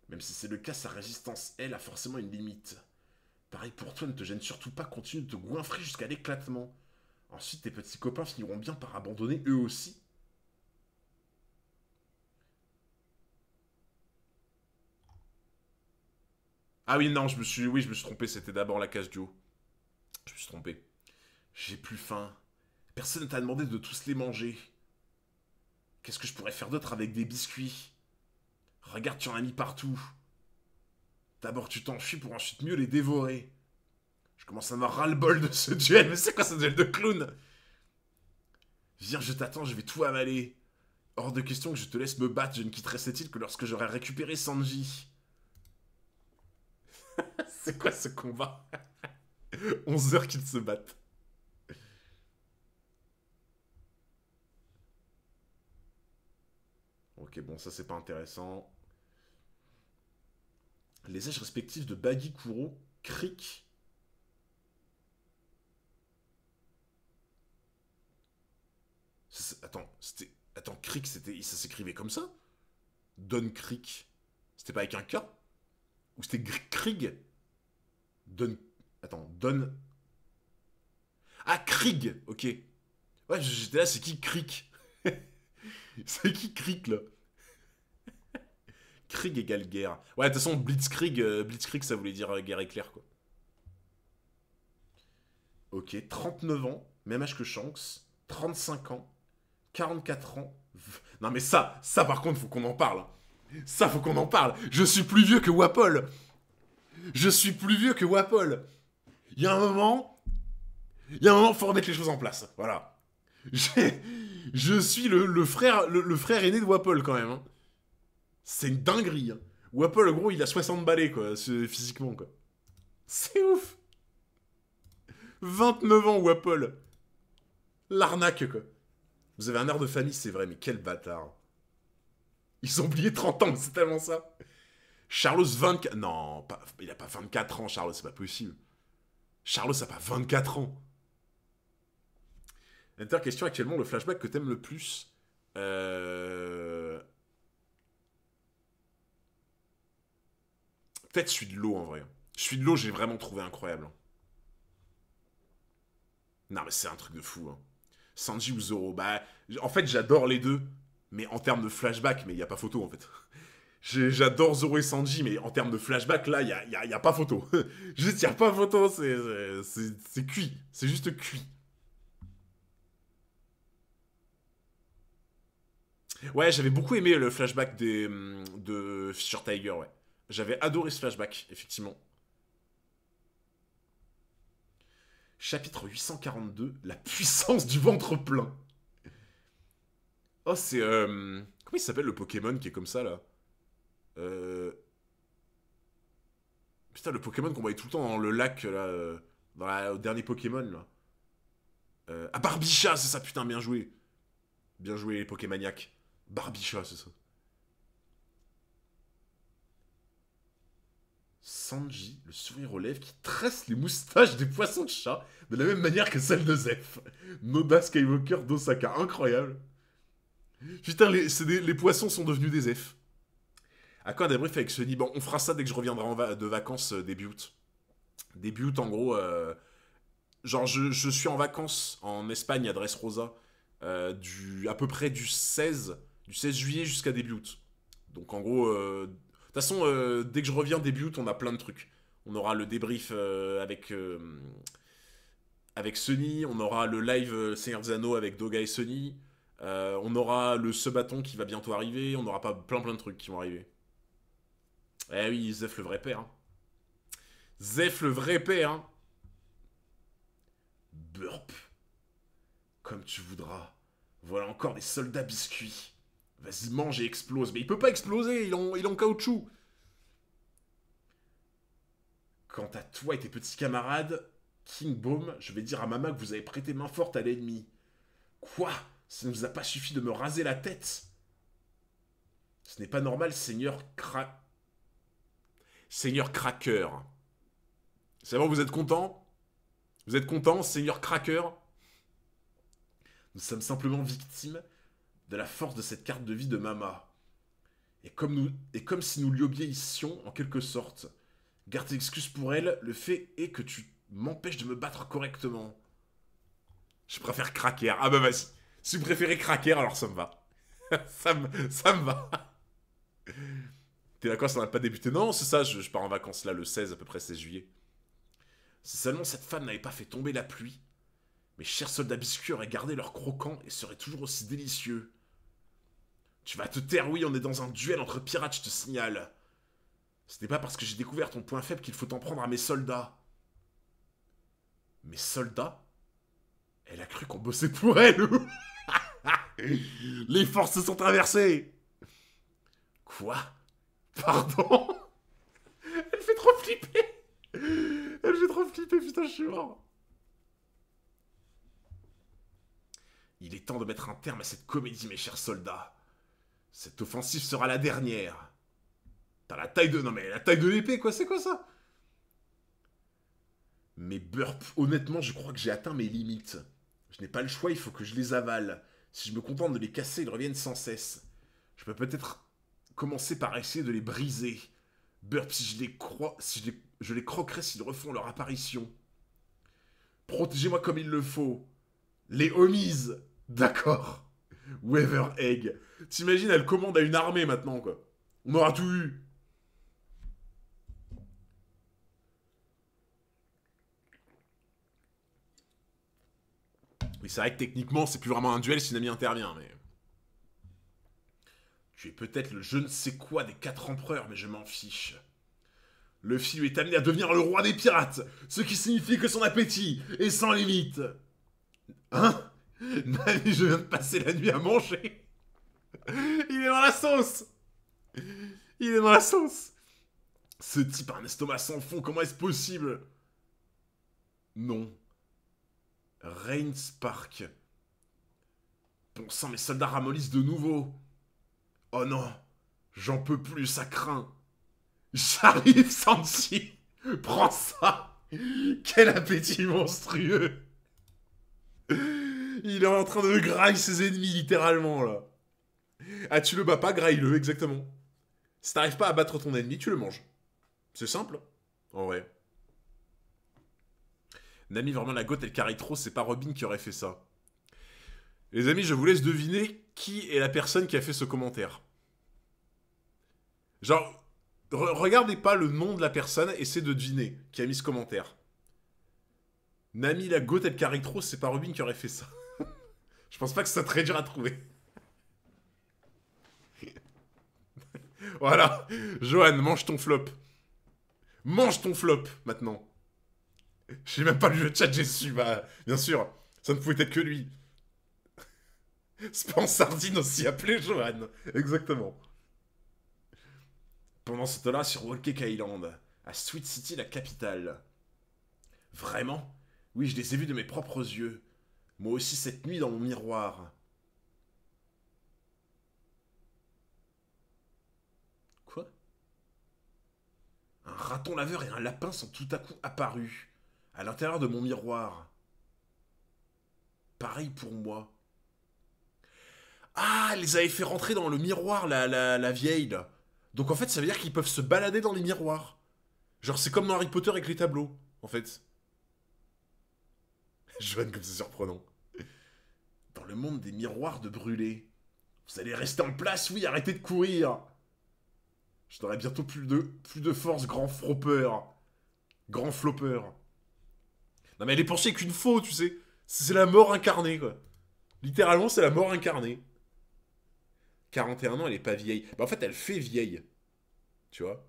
Même si c'est le cas, sa résistance, elle, a forcément une limite. Pareil pour toi, ne te gêne surtout pas, continue de te goinfrer jusqu'à l'éclatement. Ensuite, tes petits copains finiront bien par abandonner eux aussi. Ah oui, non, je me suis, oui, je me suis trompé, c'était d'abord la case du haut. Je me suis trompé. J'ai plus faim. Personne ne t'a demandé de tous les manger. Qu'est-ce que je pourrais faire d'autre avec des biscuits Regarde, tu en as mis partout. D'abord, tu t'enfuis pour ensuite mieux les dévorer. Je commence à me ras-le-bol de ce duel. Mais c'est quoi ce duel de clown Viens, je t'attends, je vais tout avaler. Hors de question que je te laisse me battre, je ne quitterai cette île que lorsque j'aurai récupéré Sanji. c'est quoi ce combat 11 heures qu'ils se battent. Ok, bon, ça c'est pas intéressant. Les âges respectifs de Baggy Kuro, Crick Attends, c'était. Attends, Crick, c'était. Ça s'écrivait comme ça Don Crick. C'était pas avec un K Ou c'était Krieg Don. Attends, Don. Ah, Krieg Ok. Ouais, j'étais là, c'est qui Crick C'est qui Crick là Krieg égale guerre. Ouais, de toute façon, Blitzkrieg, euh, Blitzkrieg, ça voulait dire euh, guerre éclair, quoi. Ok, 39 ans, même âge que Shanks, 35 ans, 44 ans. Non mais ça, ça par contre, faut qu'on en parle. Ça, faut qu'on en parle. Je suis plus vieux que Wapol. Je suis plus vieux que Wapol. Il y a un moment... Il y a un moment, faut remettre les choses en place. Voilà. Je suis le, frère, le, frère aîné de Wapol quand même. Hein. C'est une dinguerie. Hein. Wapol, gros, il a 60 balais, quoi, physiquement, quoi. C'est ouf 29 ans, Wapol. L'arnaque, quoi. Vous avez un air de famille, c'est vrai, mais quel bâtard. Ils ont oublié 30 ans, c'est tellement ça. Charles, 24... Non, il n'a pas 24 ans, Charles, c'est pas possible. Charles n'a pas 24 ans. Inter question actuellement le flashback que t'aimes le plus euh... Peut-être celui de l'eau en vrai. Celui de l'eau j'ai vraiment trouvé incroyable. Non mais c'est un truc de fou. Hein. Sanji ou Zoro. Bah, en fait, j'adore les deux, mais en termes de flashback, mais il n'y a pas photo en fait. J'adore Zoro et Sanji, mais en termes de flashback, là, il n'y a, pas photo. Juste, il n'y a pas photo, c'est cuit. C'est juste cuit. Ouais, j'avais beaucoup aimé le flashback des, hum, de Fisher Tiger, ouais. J'avais adoré ce flashback, effectivement. Chapitre 842, la puissance du ventre plein. Oh, c'est... Euh, comment il s'appelle le Pokémon qui est comme ça, là euh, Putain, le Pokémon qu'on voyait tout le temps dans le lac, là... Euh, dans la... dernier Pokémon, là. Ah, Barbicha, c'est ça, putain, bien joué. Bien joué, les Barbicha, c'est ça. Sanji, le sourire aux lèvres, qui tresse les moustaches des poissons de chat de la même manière que celle de Zef. Noda Skywalker d'Osaka, incroyable. Putain, les, poissons sont devenus des Zef. À quoi débrief avec Sony Bon, on fera ça dès que je reviendrai en de vacances euh, début août. Début août, en gros, euh, genre je, suis en vacances en Espagne à Rosa, euh, du, à peu près du 16, du 16 juillet jusqu'à début août. Donc en gros de toute façon, euh, dès que je reviens début on a plein de trucs. On aura le débrief euh, avec, euh, avec Sony, on aura le live Seigneur des Anneaux avec Doga et Sony, on aura le ce qui va bientôt arriver, on aura pas plein plein de trucs qui vont arriver. Eh oui, Zef le vrai père. Hein. Zef le vrai père. Hein. Burp. Comme tu voudras. Voilà encore des soldats biscuits. Vas-y, mange et explose. Mais il peut pas exploser, il est en, caoutchouc. Quant à toi et tes petits camarades, King Boom, je vais dire à Mama que vous avez prêté main forte à l'ennemi. Quoi Ça ne vous a pas suffi de me raser la tête Ce n'est pas normal, Seigneur Cra... Seigneur Cracker. C'est bon, vous êtes content Vous êtes content, Seigneur Cracker Nous sommes simplement victimes de la force de cette carte de vie de Mama. Et comme, nous, et comme si nous lui obéissions en quelque sorte. Garde excuse pour elle, le fait est que tu m'empêches de me battre correctement. Je préfère craquer. Ah bah vas-y. Si vous préférez craquer, alors ça me va. ça, me, ça va. Tes ça n'a pas débuté. Non, c'est ça, je, pars en vacances là le 16, à peu près 16 juillet. Si seulement cette femme n'avait pas fait tomber la pluie, mes chers soldats biscuits auraient gardé leur croquant et seraient toujours aussi délicieux. Tu vas te taire, oui, on est dans un duel entre pirates, je te signale. Ce n'est pas parce que j'ai découvert ton point faible qu'il faut t'en prendre à mes soldats. Mes soldats Elle a cru qu'on bossait pour elle Les forces se sont inversées. Quoi Pardon Elle fait trop flipper Elle fait trop flipper, putain, je suis mort Il est temps de mettre un terme à cette comédie, mes chers soldats. Cette offensive sera la dernière. T'as la taille de... Non mais la taille de l'épée, quoi, c'est quoi ça Mais Burp, honnêtement, je crois que j'ai atteint mes limites. Je n'ai pas le choix, il faut que je les avale. Si je me contente de les casser, ils reviennent sans cesse. Je peux peut-être commencer par essayer de les briser. Burp, si je les crois, si je les, je les croquerai s'ils refont leur apparition. Protégez-moi comme il le faut. Les homies, d'accord. Weather Egg. T'imagines, elle commande à une armée maintenant, quoi. On aura tout eu. Oui, c'est vrai que techniquement, c'est plus vraiment un duel si Nami intervient, mais. Tu es peut-être le je ne sais quoi des quatre empereurs, mais je m'en fiche. Le fils est amené à devenir le roi des pirates, ce qui signifie que son appétit est sans limite. Hein mais je viens de passer la nuit à manger. Il est dans la sauce. Il est dans la sauce. Ce type a un estomac sans fond, comment est-ce possible Non. Rain Spark. Bon sang, mes soldats ramollissent de nouveau. Oh non, j'en peux plus, ça craint. J'arrive, si... Prends ça. Quel appétit monstrueux. Il est en train de grailler ses ennemis, littéralement, là. Ah, tu le bats pas, graille-le, exactement. Si t'arrives pas à battre ton ennemi, tu le manges. C'est simple, en vrai. Nami, vraiment, la gote, elle carrie trop, c'est pas Robin qui aurait fait ça. Les amis, je vous laisse deviner qui est la personne qui a fait ce commentaire. Genre, regardez pas le nom de la personne, essayez de deviner qui a mis ce commentaire. Nami, la gote, elle carrie trop, c'est pas Robin qui aurait fait ça. Je pense pas que ça soit très dur à trouver. voilà. Johan, mange ton flop. Mange ton flop, maintenant. J'ai même pas lu le chat, j'ai su, bah, bien sûr. Ça ne pouvait être que lui. spence Sardine aussi appelé Johan. Exactement. Pendant ce temps-là, sur Walkek Island, à Sweet City, la capitale. Vraiment Oui, je les ai vus de mes propres yeux. Moi aussi cette nuit dans mon miroir. Quoi Un raton laveur et un lapin sont tout à coup apparus, à l'intérieur de mon miroir. Pareil pour moi. Ah, elle les avait fait rentrer dans le miroir, la, la, vieille. Donc en fait, ça veut dire qu'ils peuvent se balader dans les miroirs. Genre, c'est comme dans Harry Potter avec les tableaux, en fait. Joanne, comme c'est surprenant le monde des miroirs de brûlé. Vous allez rester en place, oui, arrêtez de courir Je n'aurai bientôt plus de, plus de force, grand froppeur. Grand flopper. Non mais elle est pensée qu'une faute, tu sais. C'est la mort incarnée, quoi. Littéralement, c'est la mort incarnée. 41 ans, elle est pas vieille. Bah, en fait, elle fait vieille. Tu vois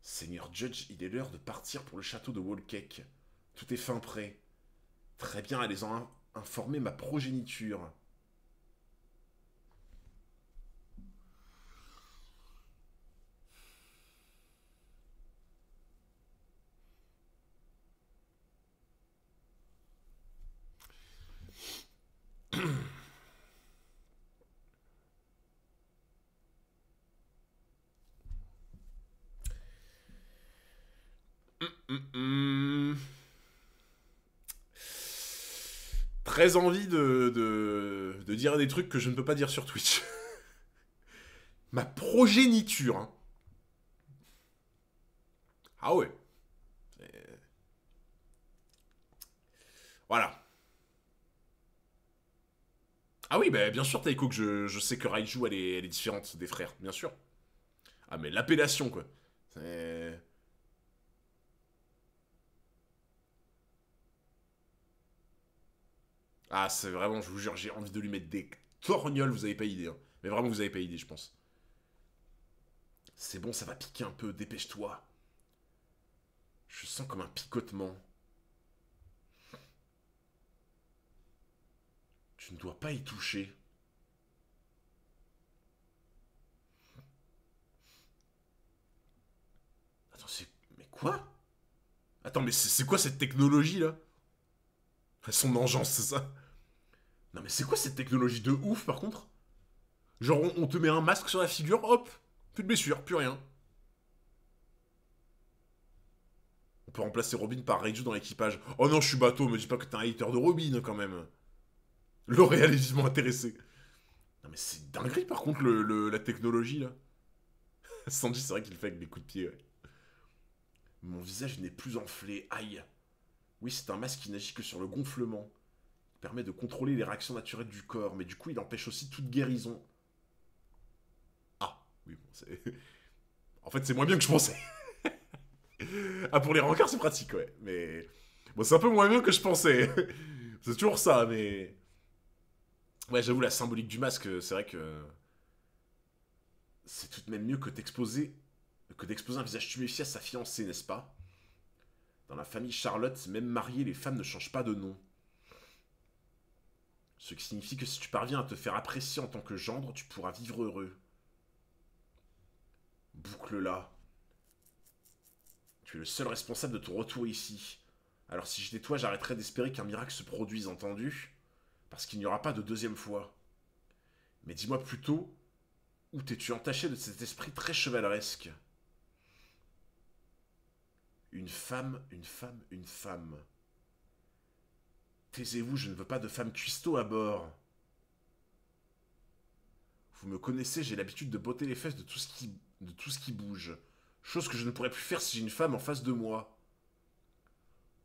Seigneur Judge, il est l'heure de partir pour le château de Wallcake. Tout est fin prêt. Très bien, allez-en informer ma progéniture. envie de, dire des trucs que je ne peux pas dire sur Twitch. Ma progéniture. Hein. Ah ouais. Voilà. Ah oui, bah, bien sûr, Taiko, que je, sais que Raiju, elle est, elle est différente des frères, bien sûr. Ah mais l'appellation, quoi. C'est... Ah, c'est vraiment, je vous jure, j'ai envie de lui mettre des torgnoles, vous avez pas idée. Hein. Mais vraiment, vous avez pas idée, je pense. C'est bon, ça va piquer un peu, dépêche-toi. Je sens comme un picotement. Tu ne dois pas y toucher. Attends, c'est... Mais quoi Attends, mais c'est quoi cette technologie, là Son engeance, c'est ça non mais c'est quoi cette technologie de ouf par contre Genre on, te met un masque sur la figure, hop, plus de blessures, plus rien. On peut remplacer Robin par Reiju dans l'équipage. Oh non, je suis bateau, me dis pas que t'es un hater de Robin quand même. L'Oréal est vivement intéressé. Non mais c'est dinguerie par contre le, la technologie là. Sandy, c'est vrai qu'il fait avec des coups de pied. Ouais. Mon visage n'est plus enflé, aïe. Oui c'est un masque qui n'agit que sur le gonflement permet de contrôler les réactions naturelles du corps, mais du coup, il empêche aussi toute guérison. Ah, oui, bon, c'est... en fait, c'est moins bien que je pensais. ah, pour les rencarts, c'est pratique, ouais, mais... Bon, c'est un peu moins bien que je pensais. c'est toujours ça, mais... Ouais, j'avoue, la symbolique du masque, c'est vrai que... C'est tout de même mieux que d'exposer que d'exposer un visage tuméfié à sa fiancée, n'est-ce pas Dans la famille Charlotte, même mariée, les femmes ne changent pas de nom. Ce qui signifie que si tu parviens à te faire apprécier en tant que gendre, tu pourras vivre heureux. Boucle-la. Tu es le seul responsable de ton retour ici. Alors si j'étais toi, j'arrêterais d'espérer qu'un miracle se produise, entendu Parce qu'il n'y aura pas de deuxième fois. Mais dis-moi plutôt, où t'es-tu entaché de cet esprit très chevaleresque Une femme, une femme, une femme. Taisez-vous, je ne veux pas de femme cuistot à bord. Vous me connaissez, j'ai l'habitude de botter les fesses de tout, ce qui, de tout ce qui bouge. Chose que je ne pourrais plus faire si j'ai une femme en face de moi.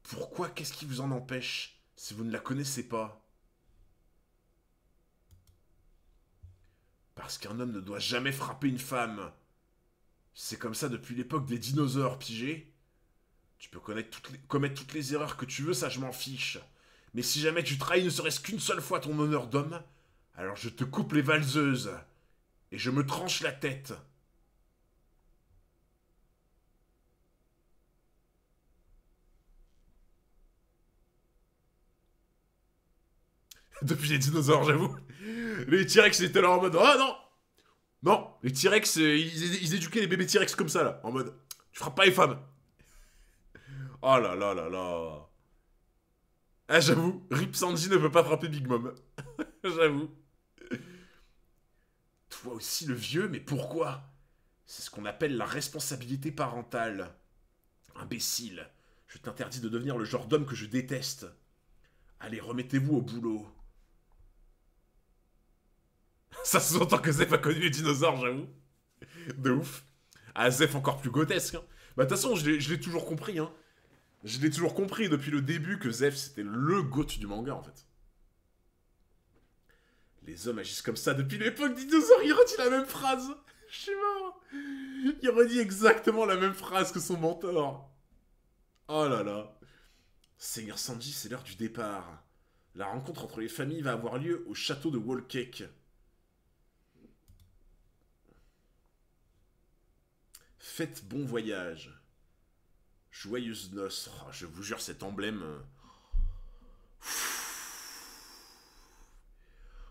Pourquoi Qu'est-ce qui vous en empêche si vous ne la connaissez pas Parce qu'un homme ne doit jamais frapper une femme. C'est comme ça depuis l'époque des dinosaures, pigé Tu peux commettre toutes les erreurs que tu veux, ça je m'en fiche. Mais si jamais tu trahis ne serait-ce qu'une seule fois ton honneur d'homme, alors je te coupe les valseuses et je me tranche la tête. Depuis les dinosaures, j'avoue. Les T-Rex étaient là en mode oh, non Non Les T-Rex, euh, ils, éduquaient les bébés T-Rex comme ça, là. En mode Tu frappes pas les femmes. Oh là là là là ah, j'avoue, Rip Sandy ne peut pas frapper Big Mom. j'avoue. Toi aussi, le vieux, mais pourquoi C'est ce qu'on appelle la responsabilité parentale. Imbécile, je t'interdis de devenir le genre d'homme que je déteste. Allez, remettez-vous au boulot. Ça se sent que Zef a connu les dinosaures, j'avoue. De ouf. Ah, Zef encore plus grotesque. Hein. Bah, de toute façon, je l'ai toujours compris. Hein. Je l'ai toujours compris depuis le début que Zef, c'était le goth du manga, en fait. Les hommes agissent comme ça depuis l'époque des il redit la même phrase Je suis mort Il redit exactement la même phrase que son mentor Oh là là Seigneur Sanji, c'est l'heure du départ. La rencontre entre les familles va avoir lieu au château de Wallcake. Faites bon voyage. Joyeuse noce. je vous jure, cet emblème.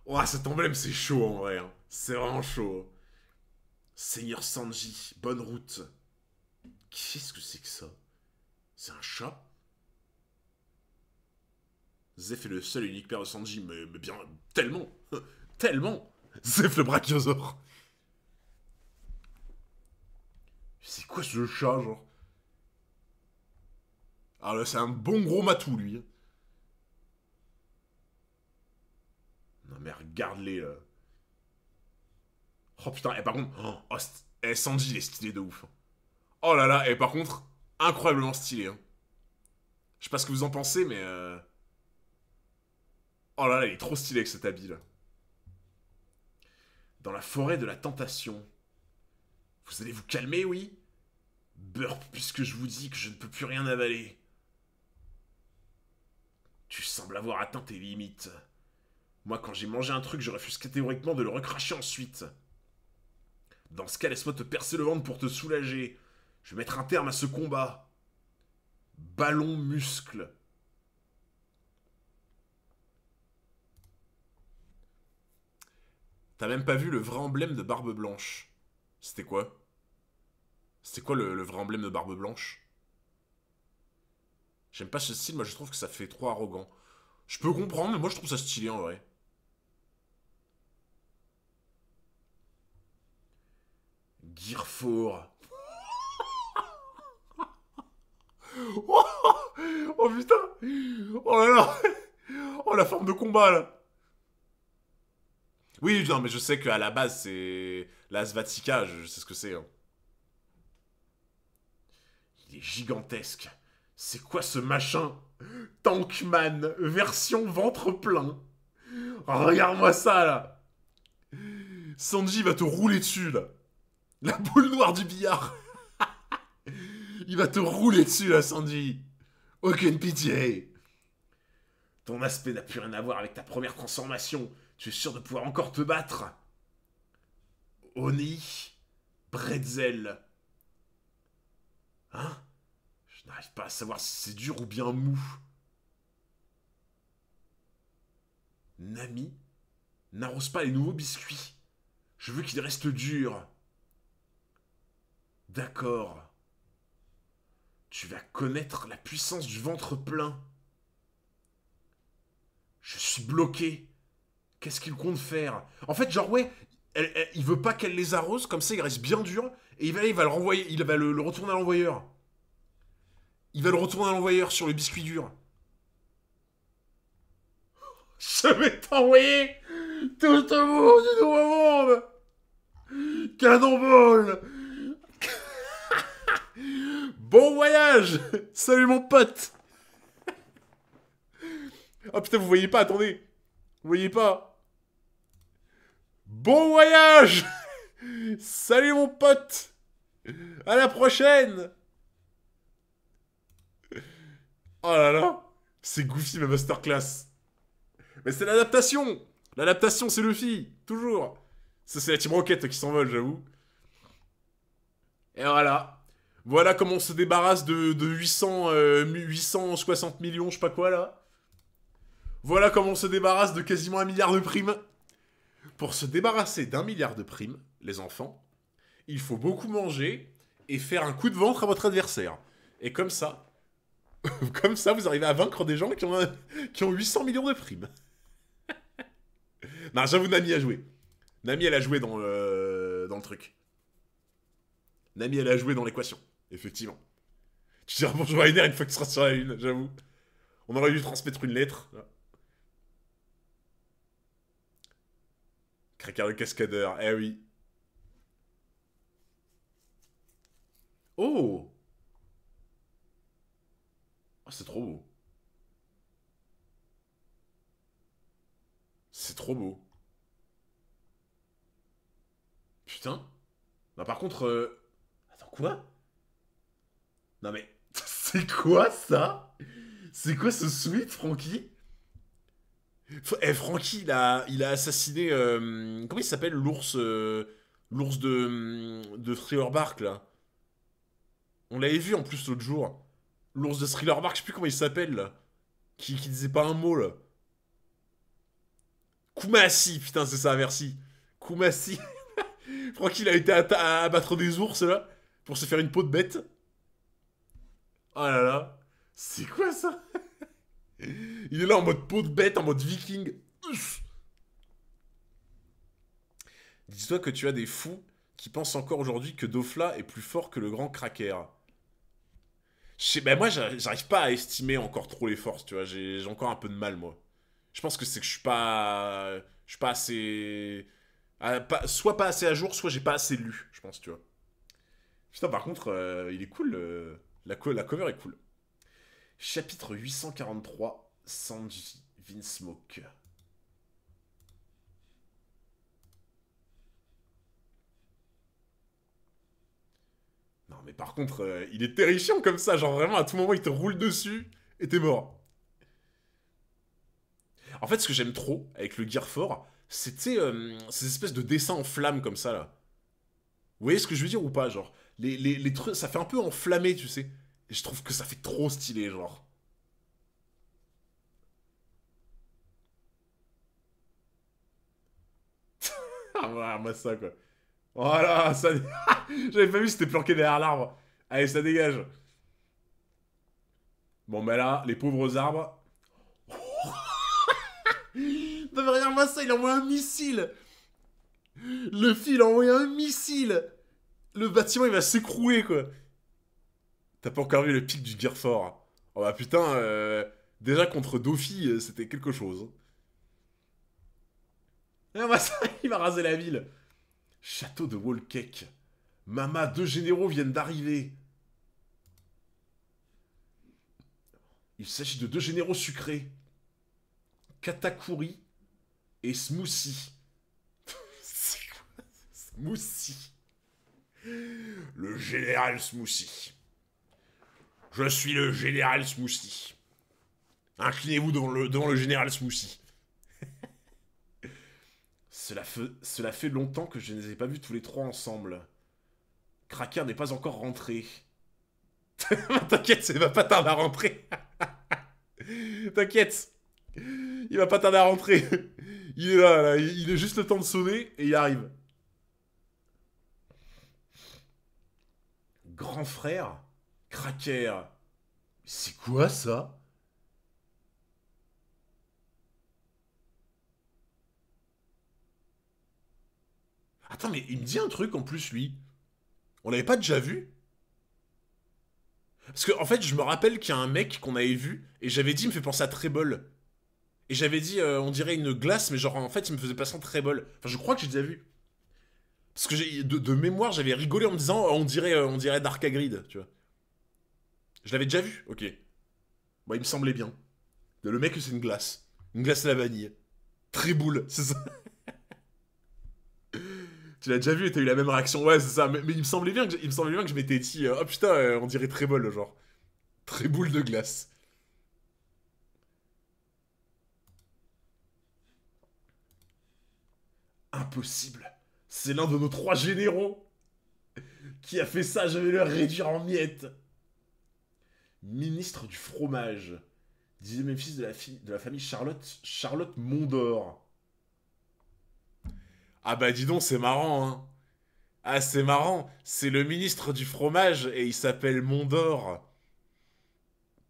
Oh, cet emblème, c'est chaud en vrai. Hein. C'est vraiment chaud. Hein. Seigneur Sanji, bonne route. Qu'est-ce que c'est que ça C'est un chat Zef est le seul et unique père de Sanji, mais, bien, tellement Tellement Zef le brachiosaure C'est quoi ce chat, genre alors ah, là, c'est un bon gros matou, lui. Hein. Non, mais regarde-les, Oh putain, et par contre, oh, oh et eh, il est stylé de ouf. Hein. Oh là là, et par contre, incroyablement stylé. Hein. Je sais pas ce que vous en pensez, mais. Euh, oh là là, il est trop stylé avec cet habit là. Dans la forêt de la tentation. Vous allez vous calmer, oui Burp, puisque je vous dis que je ne peux plus rien avaler. Tu sembles avoir atteint tes limites. Moi, quand j'ai mangé un truc, je refuse catégoriquement de le recracher ensuite. Dans ce cas, laisse-moi te percer le ventre pour te soulager. Je vais mettre un terme à ce combat. Ballon muscle. T'as même pas vu le vrai emblème de Barbe Blanche. C'était quoi C'était quoi le vrai emblème de Barbe Blanche J'aime pas ce style, moi je trouve que ça fait trop arrogant. Je peux comprendre, mais moi je trouve ça stylé en vrai. Gearfour. oh, putain Oh là là Oh la forme de combat là Oui, non mais je sais qu'à la base c'est l'Asvatica, je sais ce que c'est. Hein. Il est gigantesque. C'est quoi ce machin Tankman, version ventre plein. Regarde-moi ça, là. Sanji va te rouler dessus, là. La boule noire du billard. Il va te rouler dessus, là, Sanji. Aucune pitié. Ton aspect n'a plus rien à voir avec ta première transformation. Tu es sûr de pouvoir encore te battre Oni Bretzel. Hein n'arrive pas à savoir si c'est dur ou bien mou. Nami, n'arrose pas les nouveaux biscuits. Je veux qu'ils restent durs. D'accord. Tu vas connaître la puissance du ventre plein. Je suis bloqué. Qu'est-ce qu'il compte faire En fait, genre, ouais, il veut pas qu'elle les arrose, comme ça il reste bien dur, et il va, il va le renvoyer, il va le retourner à l'envoyeur. Il va le retourner à l'envoyeur sur le biscuit dur. Je vais t'envoyer tout monde du nouveau monde Cannonball Bon voyage Salut mon pote Oh putain, vous voyez pas, attendez Vous voyez pas Bon voyage Salut mon pote À la prochaine Oh là là C'est Goofy ma masterclass Mais c'est l'adaptation L'adaptation, c'est Luffy Toujours Ça, c'est la Team Rocket qui s'envole, j'avoue. Et voilà Voilà comment on se débarrasse de, 800, 860 euh, millions, je sais pas quoi, là. Voilà comment on se débarrasse de quasiment un milliard de primes. Pour se débarrasser d'un milliard de primes, les enfants, il faut beaucoup manger et faire un coup de ventre à votre adversaire. Et comme ça, Comme ça, vous arrivez à vaincre des gens qui ont, qui ont 800 millions de primes. non, j'avoue, Nami a joué. Nami, elle a joué dans le, euh, dans le truc. Nami, elle a joué dans l'équation, effectivement. Tu diras bonjour à heure une fois que tu seras sur la une, j'avoue. On aurait dû transmettre une lettre. Cracker le cascadeur, eh oui. Oh ah, c'est trop beau. C'est trop beau. Putain. bah par contre... Euh, attends, quoi Non, mais... c'est quoi, ça C'est quoi ce suite, Franky Eh, Frankie, il a, il a assassiné... Euh, comment il s'appelle, l'ours... Euh, l'ours de... De Thriller Bark, là. On l'avait vu, en plus, l'autre jour l'ours de Thriller Mark, je sais plus comment il s'appelle, Qui, qui disait pas un mot, là. Kumasi, putain, c'est ça, merci. Kumasi. je crois qu'il a été à, abattre des ours, là, pour se faire une peau de bête. Oh là là. C'est quoi, ça Il est là en mode peau de bête, en mode viking. Dis-toi que tu as des fous qui pensent encore aujourd'hui que Dofla est plus fort que le grand Cracker. Ben, moi, j'arrive pas à estimer encore trop les forces, tu vois. J'ai encore un peu de mal, moi. Je pense que c'est que je suis pas. Je suis pas assez. Ah, soit pas assez à jour, soit j'ai pas assez lu, je pense, tu vois. Putain, par contre, euh, il est cool. la, la cover est cool. Chapitre 843, Sanji Vinsmoke. mais par contre, euh, il est terrifiant comme ça. Genre, vraiment, à tout moment, il te roule dessus et t'es mort. En fait, ce que j'aime trop avec le Gear 4, c'était euh, ces espèces de dessins en flammes comme ça, là. Vous voyez ce que je veux dire ou pas Genre, les, les, les ça fait un peu enflammé, tu sais. Et je trouve que ça fait trop stylé, genre. ah, moi, ça, quoi. Voilà, ça... J'avais pas vu, c'était planqué derrière l'arbre. Allez, ça dégage. Bon, mais ben là, les pauvres arbres. non, mais regarde-moi ça, il envoie un missile. Le fil envoie un missile. Le bâtiment, il va s'écrouer, quoi. T'as pas encore vu le pic du Gearfort. Oh bah putain, euh, déjà contre Dofi, euh, c'était quelque chose. Regarde-moi ça il va raser la ville. Château de Wolkek. Mama, deux généraux viennent d'arriver. Il s'agit de deux généraux sucrés. Katakuri et Smoothie. C'est Smoothie. Le général Smoothie. Je suis le général Smoothie. Inclinez-vous devant le, devant le général Smoothie. Cela, fait longtemps que je ne les ai pas vus tous les trois ensemble. Cracker n'est pas encore rentré. T'inquiète, ne va pas tarder à rentrer. T'inquiète. Il va pas tarder à rentrer. Il est là, il est juste le temps de sonner et il arrive. Grand frère Cracker C'est quoi ça Attends, mais il me dit un truc en plus, lui. On l'avait pas déjà vu Parce que, en fait, je me rappelle qu'il y a un mec qu'on avait vu, et j'avais dit, il me fait penser à Treble. Et j'avais dit, euh, on dirait une glace, mais genre, en fait, il me faisait penser à Treble. Enfin, je crois que j'ai déjà vu. Parce que de, mémoire, j'avais rigolé en me disant, on dirait, euh, on dirait Dark tu vois. Je l'avais déjà vu, ok. Bon, il me semblait bien. Le mec, c'est une glace. Une glace à la vanille. boule c'est ça tu l'as déjà vu, t'as eu la même réaction. Ouais, c'est ça. Mais, il me semblait bien que, il me semblait bien que je m'étais dit, euh, oh putain, euh, on dirait très bol, genre. Très boule de glace. Impossible. C'est l'un de nos trois généraux qui a fait ça, je vais le réduire en miettes. Ministre du fromage, Dixième fils de la, de la famille Charlotte, Charlotte Mondor. Ah bah dis donc, c'est marrant, hein. Ah c'est marrant, c'est le ministre du fromage et il s'appelle Mondor.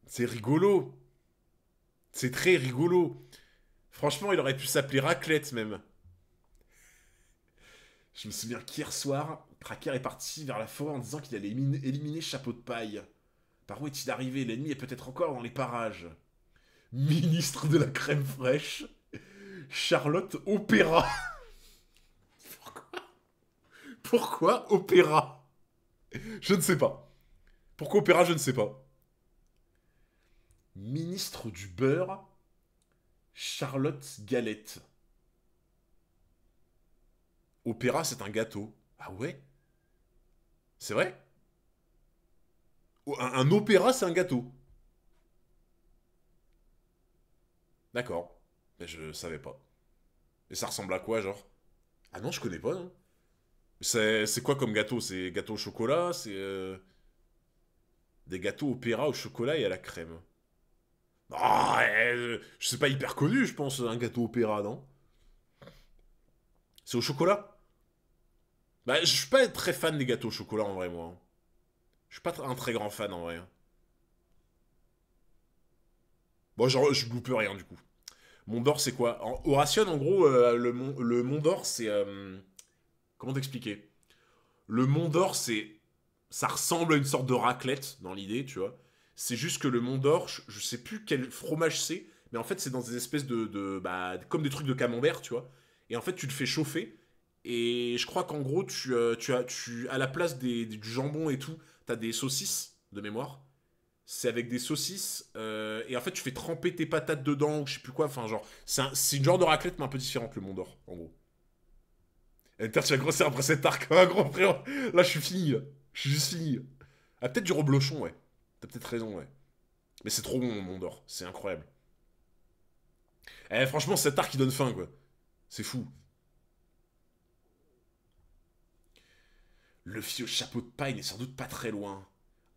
C'est rigolo. C'est très rigolo. Franchement, il aurait pu s'appeler Raclette même. Je me souviens qu'hier soir, Tracker est parti vers la forêt en disant qu'il allait éliminer Chapeau de Paille. Par où est-il arrivé L'ennemi est peut-être encore dans les parages. Ministre de la crème fraîche, Charlotte Opéra. Pourquoi opéra Je ne sais pas. Pourquoi opéra Je ne sais pas. Ministre du beurre, Charlotte Galette. Opéra, c'est un gâteau. Ah ouais C'est vrai un, opéra, c'est un gâteau. D'accord. Mais je savais pas. Et ça ressemble à quoi, genre Ah non, je connais pas, non c'est quoi comme gâteau C'est gâteau au chocolat C'est euh, des gâteaux opéra au chocolat et à la crème. Ah, eh, je sais pas hyper connu, je pense, un gâteau opéra, non C'est au chocolat Bah, je suis pas très fan des gâteaux au chocolat en vrai, moi. Hein. Je suis pas un très grand fan en vrai. Hein. Bon, genre, je loupe rien du coup. Mont c'est quoi en, en gros, euh, le, mon, Mont c'est. Euh, Comment t'expliquer Le Mont d'Or, c'est. Ça ressemble à une sorte de raclette dans l'idée, tu vois. C'est juste que le Mont d'Or, je sais plus quel fromage c'est, mais en fait, c'est dans des espèces de. de bah, comme des trucs de camembert, tu vois. Et en fait, tu le fais chauffer. Et je crois qu'en gros, tu, euh, tu as, tu, à la place des, du jambon et tout, tu as des saucisses de mémoire. C'est avec des saucisses. Euh, et en fait, tu fais tremper tes patates dedans, ou je sais plus quoi. Enfin, genre, c'est un, une genre de raclette, mais un peu différente, le Mont d'Or, en gros. Inter, eh, tu vas grossir après cet arc, hein, gros frère. Là, je suis fini, Je suis juste fini. Ah, peut-être du reblochon, ouais. T'as peut-être raison, ouais. Mais c'est trop bon, mon d'or. C'est incroyable. Eh, franchement, cet arc, il donne faim, quoi. C'est fou. Le vieux chapeau de paille n'est sans doute pas très loin.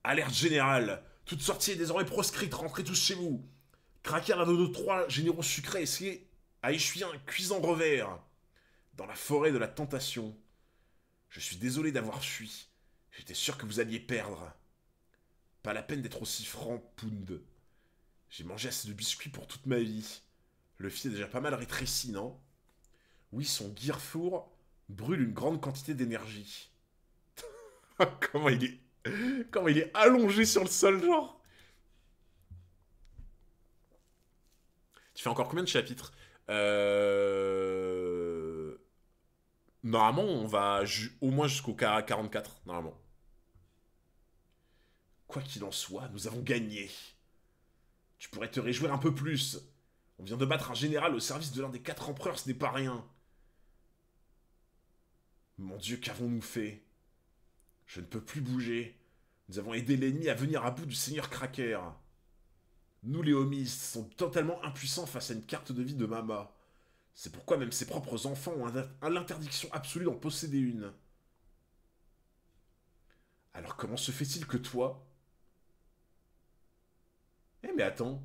Alerte générale. Toute sortie est désormais proscrite. Rentrez tous chez vous. Craquer à nos trois généraux sucrés, essayez à échouer un cuisant revers dans la forêt de la tentation. Je suis désolé d'avoir fui. J'étais sûr que vous alliez perdre. Pas la peine d'être aussi franc, Pound. J'ai mangé assez de biscuits pour toute ma vie. Le fils est déjà pas mal rétréci, non Oui, son four brûle une grande quantité d'énergie. Comment il est... Comment il est allongé sur le sol, genre Tu fais encore combien de chapitres euh... Normalement, on va au moins jusqu'au 44, normalement. Quoi qu'il en soit, nous avons gagné. Tu pourrais te réjouir un peu plus. On vient de battre un général au service de l'un des quatre empereurs, ce n'est pas rien. Mon Dieu, qu'avons-nous fait Je ne peux plus bouger. Nous avons aidé l'ennemi à venir à bout du seigneur Cracker. Nous, les homistes, sommes totalement impuissants face à une carte de vie de Mama. C'est pourquoi même ses propres enfants ont l'interdiction absolue d'en posséder une. Alors comment se fait-il que toi... Eh mais attends.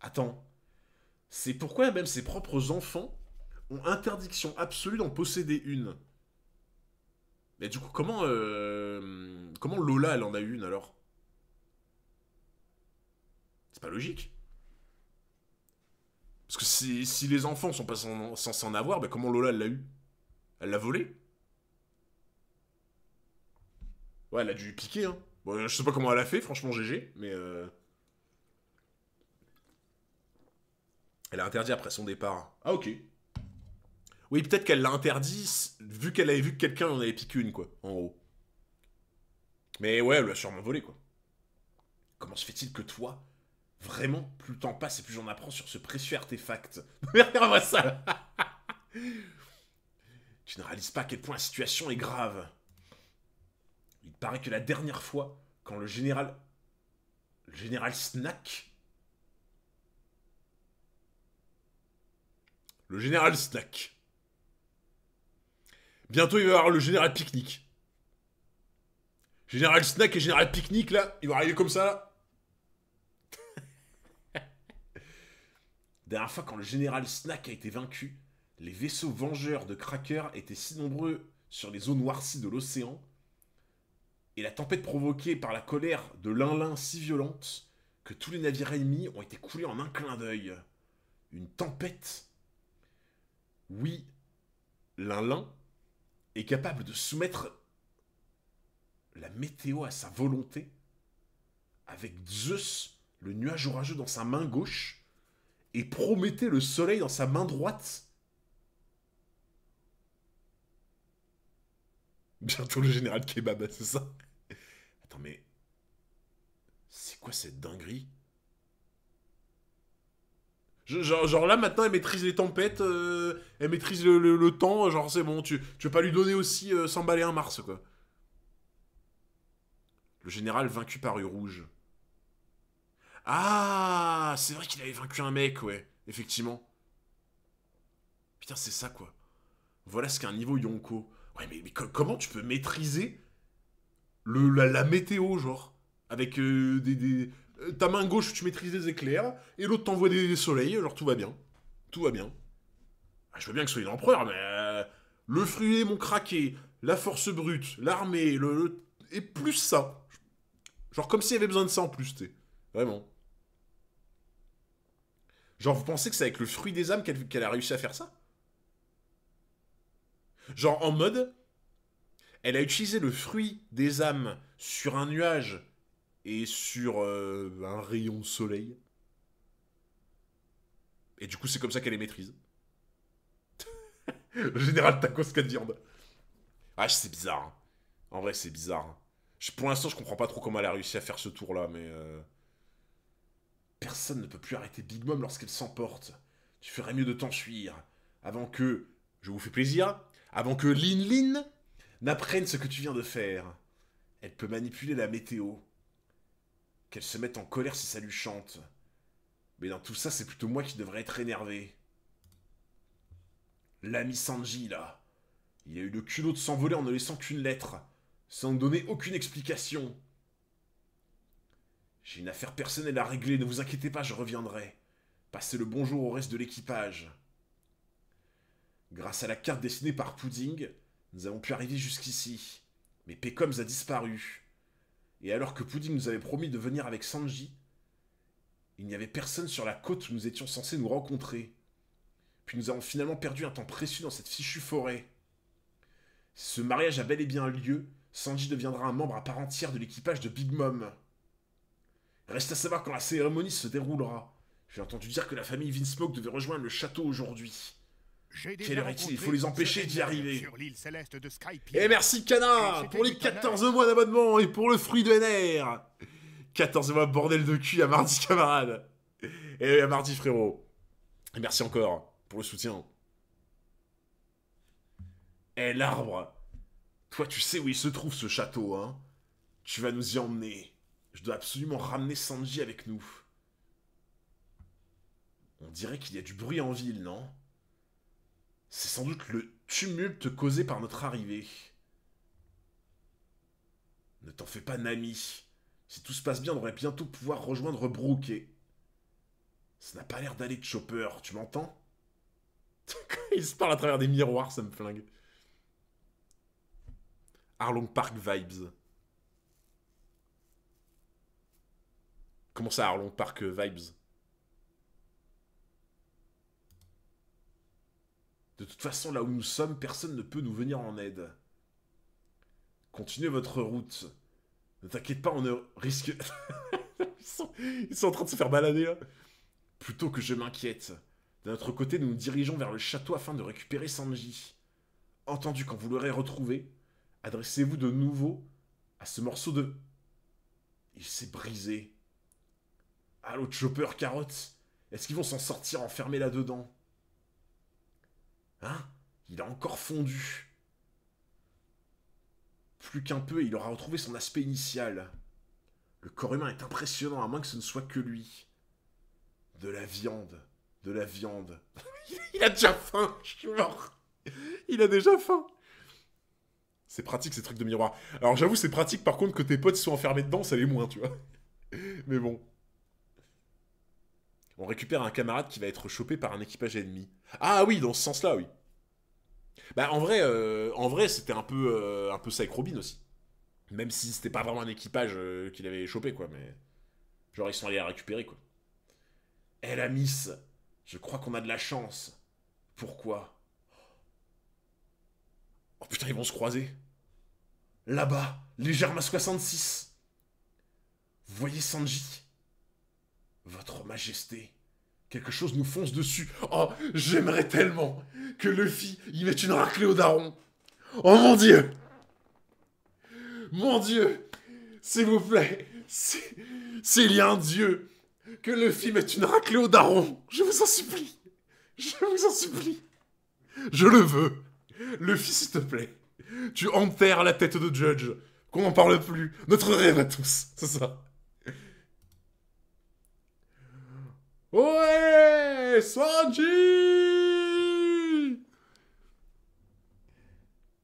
Attends. C'est pourquoi même ses propres enfants ont interdiction absolue d'en posséder une. Mais du coup, comment... Euh, comment Lola, elle en a une alors c'est pas logique. Parce que si, les enfants sont pas censés en avoir, ben comment Lola l'a eu Elle l'a volé Ouais, elle a dû piquer, hein. Bon, je sais pas comment elle a fait, franchement, GG, mais... Euh, elle a interdit après son départ. Ah, ok. Oui, peut-être qu'elle l'a interdit vu qu'elle avait vu que quelqu'un en avait piqué une, quoi, en haut. Mais ouais, elle l'a sûrement volé, quoi. Comment se fait-il que toi, Vraiment, plus le temps passe et plus j'en apprends sur ce précieux artefact. Regarde-moi ça Tu ne réalises pas à quel point la situation est grave. Il paraît que la dernière fois, quand le général... Le général Snack... Le général Snack. Bientôt, il va y avoir le général Picnic. Général Snack et général Picnic, là, il va arriver comme ça, là. dernière fois, quand le général Snack a été vaincu, les vaisseaux vengeurs de Cracker étaient si nombreux sur les eaux noircies de l'océan, et la tempête provoquée par la colère de Linlin si violente que tous les navires ennemis ont été coulés en un clin d'œil. Une tempête Oui, Linlin est capable de soumettre la météo à sa volonté, avec Zeus, le nuage orageux dans sa main gauche, et promettait le soleil dans sa main droite. Bientôt le général Kebab, c'est ça Attends, mais... C'est quoi cette dinguerie genre, genre, là, maintenant, elle maîtrise les tempêtes, euh, elle maîtrise le, temps, genre c'est bon, tu, tu veux pas lui donner aussi euh, s'emballer 100 un Mars, quoi. Le général vaincu par rouge. Ah, c'est vrai qu'il avait vaincu un mec, ouais. Effectivement. Putain, c'est ça, quoi. Voilà ce qu'un niveau Yonko. Ouais, mais, comment tu peux maîtriser le, la, météo, genre Avec euh, des, euh, Ta main gauche, tu maîtrises les éclairs, et l'autre t'envoie des, soleils, alors tout va bien. Tout va bien. Ah, je veux bien que ce soit empereur, mais... Euh, le fruit, mon craqué, la force brute, l'armée, le, Et plus ça. Genre comme s'il y avait besoin de ça en plus, t'es. Vraiment. Genre, vous pensez que c'est avec le fruit des âmes qu'elle a réussi à faire ça Genre, en mode, elle a utilisé le fruit des âmes sur un nuage et sur euh, un rayon de soleil. Et du coup, c'est comme ça qu'elle les maîtrise. le général tacos de Ah, c'est bizarre. Hein. En vrai, c'est bizarre. Hein. pour l'instant, je comprends pas trop comment elle a réussi à faire ce tour-là, mais... Euh, Personne ne peut plus arrêter Big Mom lorsqu'elle s'emporte. Tu ferais mieux de t'enfuir avant que, je vous fais plaisir, avant que Lin Lin n'apprenne ce que tu viens de faire. Elle peut manipuler la météo. Qu'elle se mette en colère si ça lui chante. Mais dans tout ça, c'est plutôt moi qui devrais être énervé. L'ami Sanji, là. Il a eu le culot de s'envoler en ne laissant qu'une lettre, sans donner aucune explication. J'ai une affaire personnelle à régler, ne vous inquiétez pas, je reviendrai. Passez le bonjour au reste de l'équipage. Grâce à la carte dessinée par Pudding, nous avons pu arriver jusqu'ici. Mais Pecoms a disparu. Et alors que Pudding nous avait promis de venir avec Sanji, il n'y avait personne sur la côte où nous étions censés nous rencontrer. Puis nous avons finalement perdu un temps précieux dans cette fichue forêt. ce mariage a bel et bien lieu, Sanji deviendra un membre à part entière de l'équipage de Big Mom. Reste à savoir quand la cérémonie se déroulera. J'ai entendu dire que la famille Vinsmoke devait rejoindre le château aujourd'hui. Quelle heure est-il Il faut les empêcher d'y arriver. et eh, merci Canard pour les 14 mois d'abonnement et pour le fruit de NR. 14 mois bordel de cul à mardi camarade. Et eh à mardi frérot. Et merci encore pour le soutien. Et eh, l'arbre. Toi tu sais où il se trouve ce château, hein Tu vas nous y emmener. Je dois absolument ramener Sanji avec nous. On dirait qu'il y a du bruit en ville, non C'est sans doute le tumulte causé par notre arrivée. Ne t'en fais pas, Nami. Si tout se passe bien, on devrait bientôt pouvoir rejoindre Brooke Ça n'a pas l'air d'aller de Chopper, tu m'entends Il se parle à travers des miroirs, ça me flingue. Arlong Park Vibes. Comment ça, Arlong Park euh, Vibes De toute façon, là où nous sommes, personne ne peut nous venir en aide. Continuez votre route. Ne t'inquiète pas, on ne risque... ils, sont... ils, sont, en train de se faire balader, Plutôt que je m'inquiète. De notre côté, nous nous dirigeons vers le château afin de récupérer Sanji. Entendu, quand vous l'aurez retrouvé, adressez-vous de nouveau à ce morceau de... Il s'est brisé. Allô, ah, Chopper, Carotte Est-ce qu'ils vont s'en sortir enfermés là-dedans Hein Il a encore fondu. Plus qu'un peu, il aura retrouvé son aspect initial. Le corps humain est impressionnant, à moins que ce ne soit que lui. De la viande. De la viande. il a déjà faim, je suis mort. Il a déjà faim. C'est pratique ces trucs de miroir. Alors j'avoue, c'est pratique par contre que tes potes soient enfermés dedans, ça les moins, tu vois. Mais bon. On récupère un camarade qui va être chopé par un équipage ennemi. Ah oui, dans ce sens-là, oui. Bah en vrai, euh, en vrai, c'était un peu, euh, un peu ça avec Robin aussi. Même si c'était pas vraiment un équipage euh, qu'il avait chopé, quoi, mais. Genre ils sont allés la récupérer, quoi. Eh la miss, je crois qu'on a de la chance. Pourquoi Oh putain, ils vont se croiser. Là-bas, les Germas 66. Vous voyez Sanji votre Majesté, quelque chose nous fonce dessus. Oh, j'aimerais tellement que Luffy y mette une raclée au daron. Oh mon Dieu Mon Dieu S'il vous plaît, s'il y a un Dieu, que Luffy mette une raclée au daron. Je vous en supplie. Je vous en supplie. Je le veux. Luffy, s'il te plaît. Tu enterres la tête de Judge. Qu'on n'en parle plus. Notre rêve à tous, c'est ça. Ouais Sanji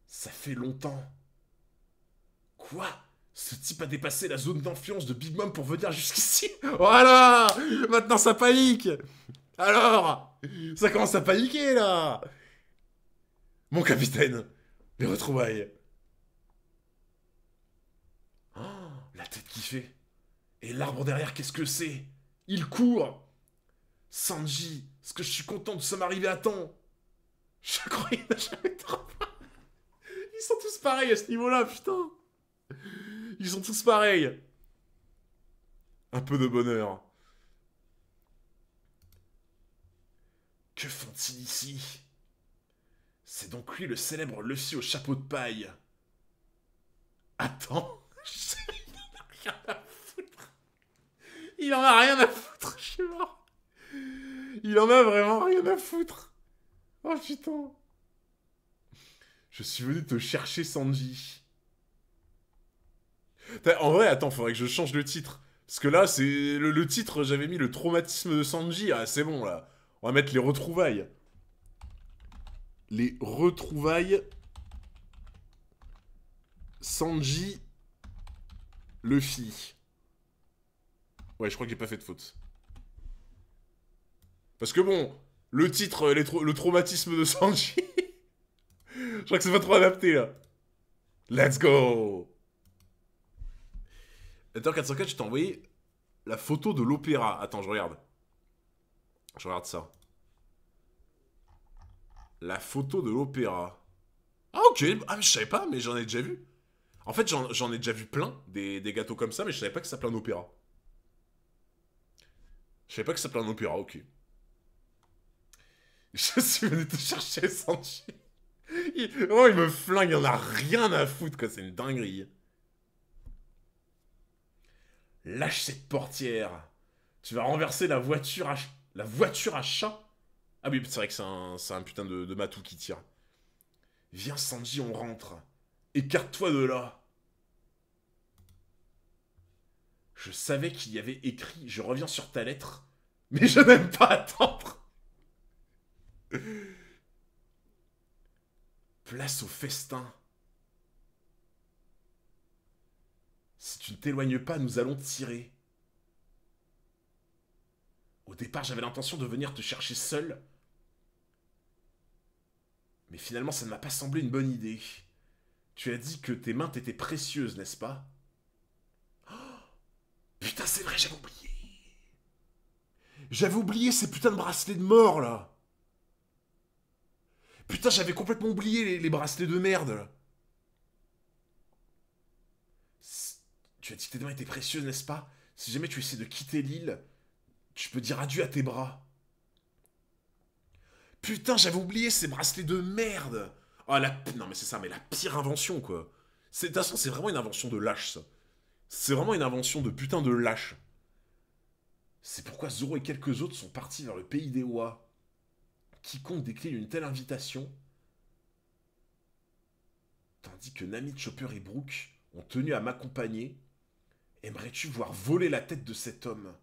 Ça fait longtemps. Quoi Ce type a dépassé la zone d'influence de Big Mom pour venir jusqu'ici Voilà Maintenant ça panique Alors Ça commence à paniquer là Mon capitaine Les retrouvailles oh, La tête qui fait Et l'arbre derrière, qu'est-ce que c'est Il court Sanji, est-ce que je suis content de ça m'arriver à temps Je crois qu'il n'a jamais trop Ils sont tous pareils à ce niveau-là, putain Ils sont tous pareils Un peu de bonheur. Que font-ils ici C'est donc lui le célèbre Luffy au chapeau de paille. Attends, il en a rien à foutre. Il en a rien à foutre, je suis mort. Il en a vraiment rien à foutre. Oh putain. Je suis venu te chercher, Sanji. En vrai, attends, faudrait que je change le titre. Parce que là, c'est le, titre, j'avais mis le traumatisme de Sanji. Ah, c'est bon, là. On va mettre les retrouvailles. Les retrouvailles. Sanji. Luffy. Ouais, je crois que j'ai pas fait de faute. Parce que bon, le titre, le traumatisme de Sanji. je crois que c'est pas trop adapté là. Let's go! Hunter 404, je t'ai envoyé la photo de l'opéra. Attends, je regarde. Je regarde ça. La photo de l'opéra. Ah, ok. Ah, je savais pas, mais j'en ai déjà vu. En fait, j'en ai déjà vu plein, des, des, gâteaux comme ça, mais je savais pas que ça s'appelait un opéra. Je savais pas que ça s'appelait un opéra, ok. Je suis venu te chercher, Sanji Il... Oh, il me flingue, il en a rien à foutre, quoi. C'est une dinguerie. Lâche cette portière. Tu vas renverser la voiture à, la voiture à chat. Ah oui, c'est vrai que c'est un... putain de, de matou qui tire. Viens, Sanji, on rentre. Écarte-toi de là. Je savais qu'il y avait écrit « Je reviens sur ta lettre », mais je n'aime pas attendre. Place au festin. Si tu ne t'éloignes pas, nous allons tirer. Au départ, j'avais l'intention de venir te chercher seul. Mais finalement, ça ne m'a pas semblé une bonne idée. Tu as dit que tes mains t'étaient précieuses, n'est-ce pas oh Putain, c'est vrai, j'avais oublié. J'avais oublié ces putains de bracelets de mort, là. Putain, j'avais complètement oublié les, bracelets de merde, Tu as dit que tes mains étaient précieuses, n'est-ce pas Si jamais tu essaies de quitter l'île, tu peux dire adieu à tes bras. Putain, j'avais oublié ces bracelets de merde Ah, la... Non, mais c'est ça, mais la pire invention, quoi. De toute façon, c'est vraiment une invention de lâche, ça. C'est vraiment une invention de putain de lâche. C'est pourquoi Zoro et quelques autres sont partis vers le pays des Oies quiconque décline une telle invitation, tandis que Namit Chopper et Brooke ont tenu à m'accompagner, aimerais-tu voir voler la tête de cet homme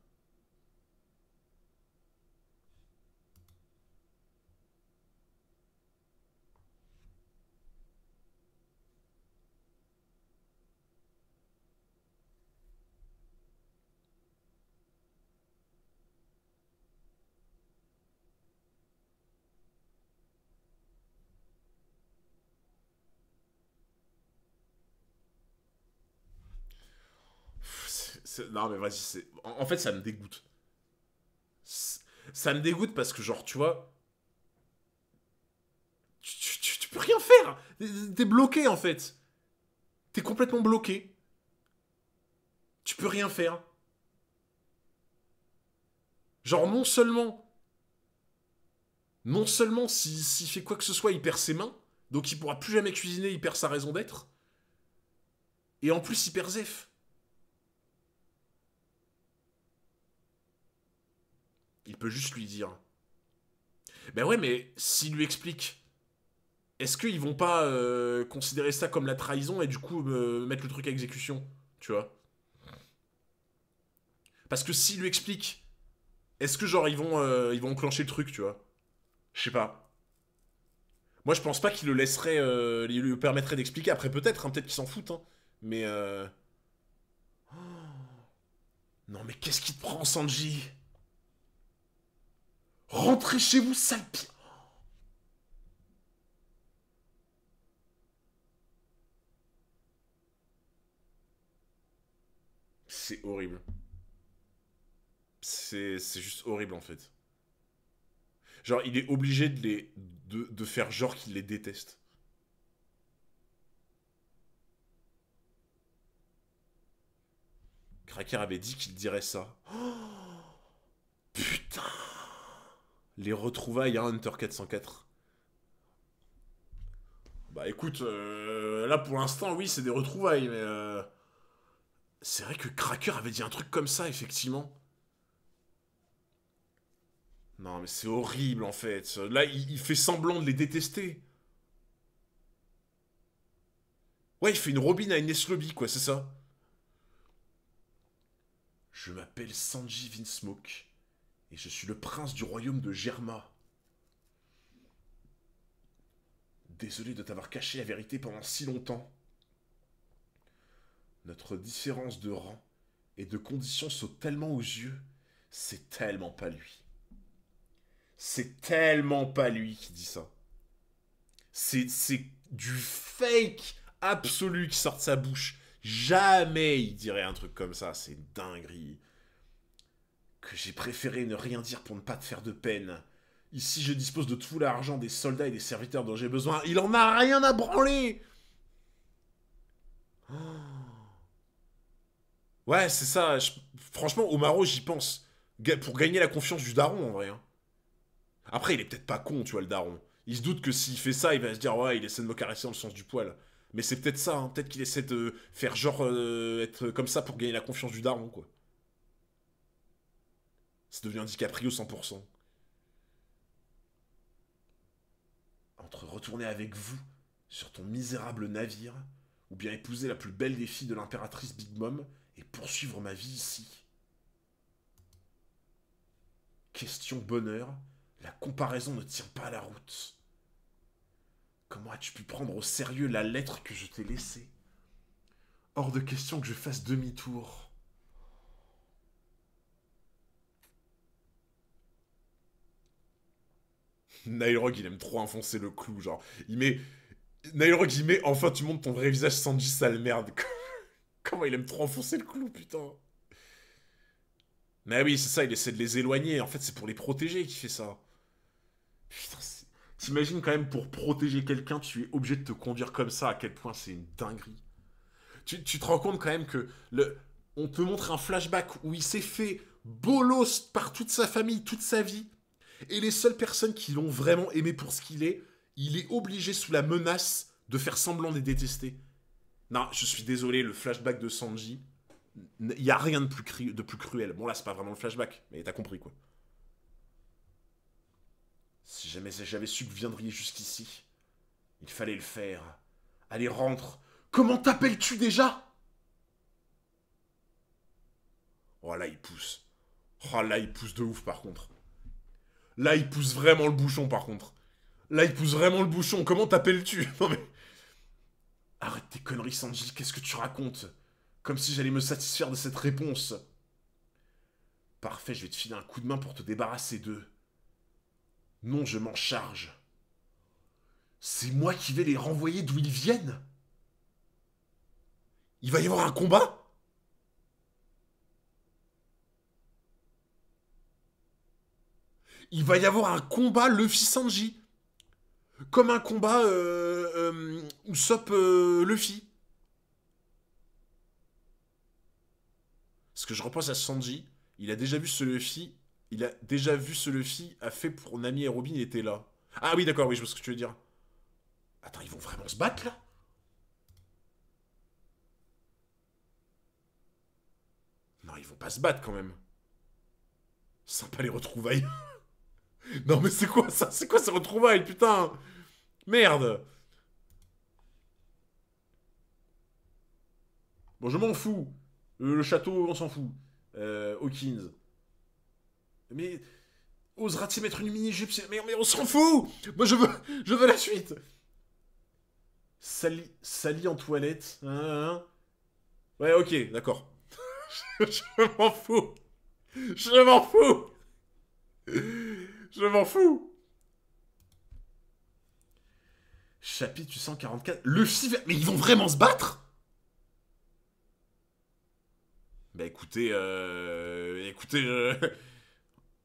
Non, mais vas-y, en, fait, ça me dégoûte. Ça me dégoûte parce que, genre, tu vois. Tu, peux rien faire T'es bloqué, en fait. T'es complètement bloqué. Tu peux rien faire. Genre, non seulement. Non seulement s'il si, fait quoi que ce soit, il perd ses mains, donc il pourra plus jamais cuisiner, il perd sa raison d'être. Et en plus, il perd Zef. il peut juste lui dire. Ben ouais, mais s'il lui explique, est-ce qu'ils vont pas euh, considérer ça comme la trahison et du coup euh, mettre le truc à exécution Tu vois Parce que s'il lui explique, est-ce que genre ils vont, euh, ils vont enclencher le truc, tu vois Je sais pas. Moi, je pense pas qu'il le laisserait, il lui permettrait d'expliquer. Après, peut-être, hein, peut-être qu'il s'en foutent. Hein. mais. Non, mais qu'est-ce qu'il te prend, Sanji Rentrez chez vous, sale C'est horrible. C'est juste horrible en fait. Genre, il est obligé de, les, de, de faire genre qu'il les déteste. Cracker avait dit qu'il dirait ça. putain les retrouvailles à Hunter 404 Bah écoute, euh, là pour l'instant, oui, c'est des retrouvailles, mais. Euh, c'est vrai que Cracker avait dit un truc comme ça, effectivement. Non, mais c'est horrible en fait. Là, il, fait semblant de les détester. Ouais, il fait une robine à une Lobby, quoi, c'est ça. Je m'appelle Sanji Vinsmoke et je suis le prince du royaume de Germa. Désolé de t'avoir caché la vérité pendant si longtemps. Notre différence de rang et de conditions saute tellement aux yeux, c'est tellement pas lui. C'est tellement pas lui qui dit ça. C'est du fake absolu qui sort de sa bouche. Jamais il dirait un truc comme ça, c'est dinguerie que j'ai préféré ne rien dire pour ne pas te faire de peine. Ici, je dispose de tout l'argent des soldats et des serviteurs dont j'ai besoin. Il en a rien à branler oh. Ouais, c'est ça. Franchement, Omaro, j'y pense. pour gagner la confiance du daron, en vrai. Hein. Après, il est peut-être pas con, tu vois, le daron. Il se doute que s'il fait ça, il va se dire « Ouais, il essaie de me caresser dans le sens du poil. » Mais c'est peut-être ça, hein. peut-être qu'il essaie de faire genre euh, être comme ça pour gagner la confiance du daron, quoi. C'est devenu un DiCaprio 100%. Entre retourner avec vous sur ton misérable navire, ou bien épouser la plus belle des filles de l'impératrice Big Mom et poursuivre ma vie ici. Question bonheur, la comparaison ne tient pas à la route. Comment as-tu pu prendre au sérieux la lettre que je t'ai laissée Hors de question que je fasse demi-tour. Nailrog, il aime trop enfoncer le clou, genre. Il met. Nailrog, il met enfin tu montres ton vrai visage Sanji, sale merde. Comment il aime trop enfoncer le clou, putain. Mais oui, c'est ça, il essaie de les éloigner. En fait, c'est pour les protéger qu'il fait ça. Putain, t'imagines quand même, pour protéger quelqu'un, tu es obligé de te conduire comme ça, à quel point c'est une dinguerie. Tu, te rends compte quand même que le... on te montre un flashback où il s'est fait bolos par toute sa famille, toute sa vie, et les seules personnes qui l'ont vraiment aimé pour ce qu'il est, il est obligé sous la menace de faire semblant de les détester. Non, je suis désolé, le flashback de Sanji, il n'y a rien de plus, de plus cruel. Bon là, c'est pas vraiment le flashback, mais t'as compris quoi. Si jamais j'avais su que vous viendriez jusqu'ici, il fallait le faire. Allez, rentre. Comment t'appelles-tu déjà Oh là, il pousse. Oh là, il pousse de ouf par contre. Là, il pousse vraiment le bouchon, par contre. Là, il pousse vraiment le bouchon. Comment t'appelles-tu Non mais... Arrête tes conneries, Sanji. Qu'est-ce que tu racontes Comme si j'allais me satisfaire de cette réponse. Parfait, je vais te filer un coup de main pour te débarrasser d'eux. Non, je m'en charge. C'est moi qui vais les renvoyer d'où ils viennent Il va y avoir un combat il va y avoir un combat Luffy Sanji. Comme un combat euh, euh Usopp euh, Luffy. Parce que je repense à Sanji. Il a déjà vu ce Luffy. Il a déjà vu ce Luffy a fait pour Nami et Robin. Il était là. Ah oui, d'accord, oui, je vois ce que tu veux dire. Attends, ils vont vraiment se battre là Non, ils vont pas se battre quand même. Sympa les retrouvailles. Non mais c'est quoi ça C'est quoi ce retrouvailles, putain Merde Bon, je m'en fous. Euh, le, château, on s'en fout. Euh, Hawkins. Mais... Osera-t-il mettre une mini-jupe mais, on s'en fout Moi, je veux, je veux la suite Sally, Sali en toilette. Hein, hein, hein, Ouais, ok, d'accord. je m'en fous Je m'en fous je m'en fous. Chapitre 144... Le Mais ils vont vraiment se battre Bah écoutez, euh, écoutez,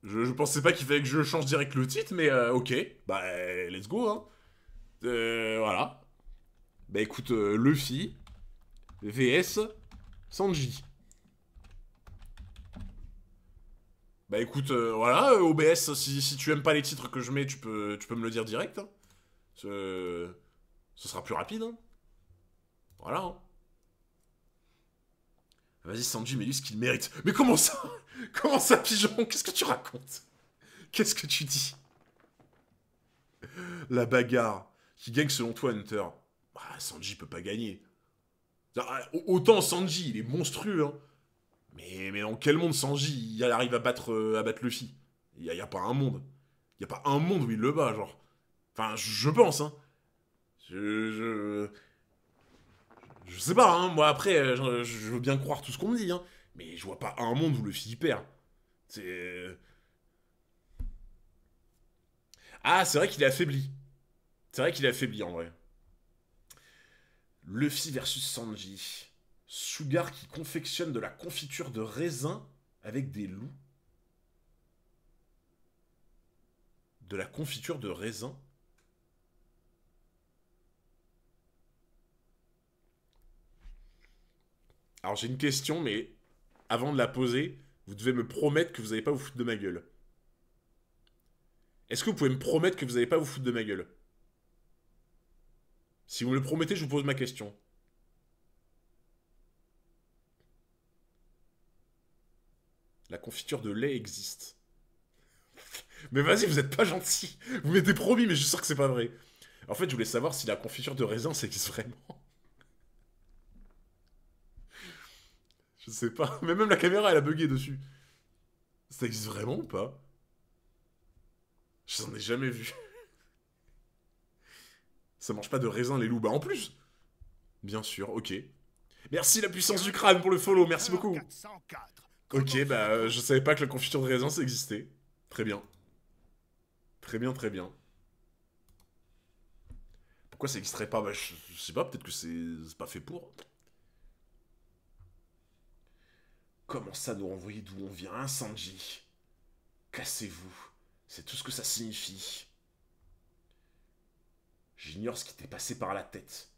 je... pensais pas qu'il fallait que je change direct le titre, mais euh, ok, bah let's go, hein. euh, voilà. Bah écoute, Luffy, VS, Sanji. Bah écoute, euh, voilà, euh, OBS, si, tu aimes pas les titres que je mets, tu peux, tu peux me le dire direct. Hein. Ce, sera plus rapide. Hein. Voilà. Hein. Vas-y Sanji, mets lui ce qu'il mérite. Mais comment ça Comment ça, pigeon Qu'est-ce que tu racontes Qu'est-ce que tu dis La bagarre. Qui gagne selon toi, Hunter Bah Sanji peut pas gagner. Ah, autant Sanji, il est monstrueux, hein. Mais, mais dans quel monde Sanji il arrive à battre, euh, à battre Luffy Il n'y a, pas un monde. Il n'y a pas un monde où il le bat, genre. Enfin, je pense, hein. Je. Je, je sais pas, hein. Moi, après, euh, je, veux bien croire tout ce qu'on me dit, hein. Mais je vois pas un monde où Luffy perd. C'est. Euh, ah, c'est vrai qu'il est affaibli. C'est vrai qu'il est affaibli en vrai. Luffy versus Sanji. Sugar qui confectionne de la confiture de raisin avec des loups. De la confiture de raisin Alors j'ai une question, mais avant de la poser, vous devez me promettre que vous n'allez pas vous foutre de ma gueule. Est-ce que vous pouvez me promettre que vous n'allez pas vous foutre de ma gueule Si vous me le promettez, je vous pose ma question. La confiture de lait existe. mais vas-y, vous êtes pas gentil. Vous m'avez promis, mais je suis sûr que c'est pas vrai. En fait, je voulais savoir si la confiture de raisin, ça existe vraiment. je sais pas. Mais même la caméra, elle a bugué dessus. Ça existe vraiment ou pas Je n'en ai jamais vu. ça mange pas de raisin, les loups. Bah en plus Bien sûr, ok. Merci la puissance du crâne pour le follow, merci beaucoup. Ok, bah euh, je savais pas que la confiture de raisin existait. Très bien. Très bien, très bien. Pourquoi ça n'existerait pas bah, je, sais pas, peut-être que c'est pas fait pour. Comment ça nous renvoyer d'où on vient, hein, Sanji Cassez-vous. C'est tout ce que ça signifie. J'ignore ce qui t'est passé par la tête.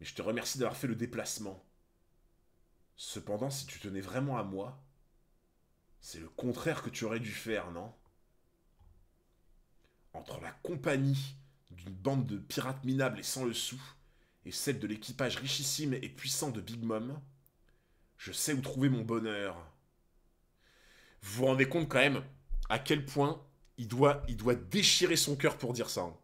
Mais je te remercie d'avoir fait le déplacement. Cependant, si tu tenais vraiment à moi, c'est le contraire que tu aurais dû faire, non Entre la compagnie d'une bande de pirates minables et sans le sou, et celle de l'équipage richissime et puissant de Big Mom, je sais où trouver mon bonheur. Vous vous rendez compte quand même à quel point il doit, il doit déchirer son cœur pour dire ça. Hein.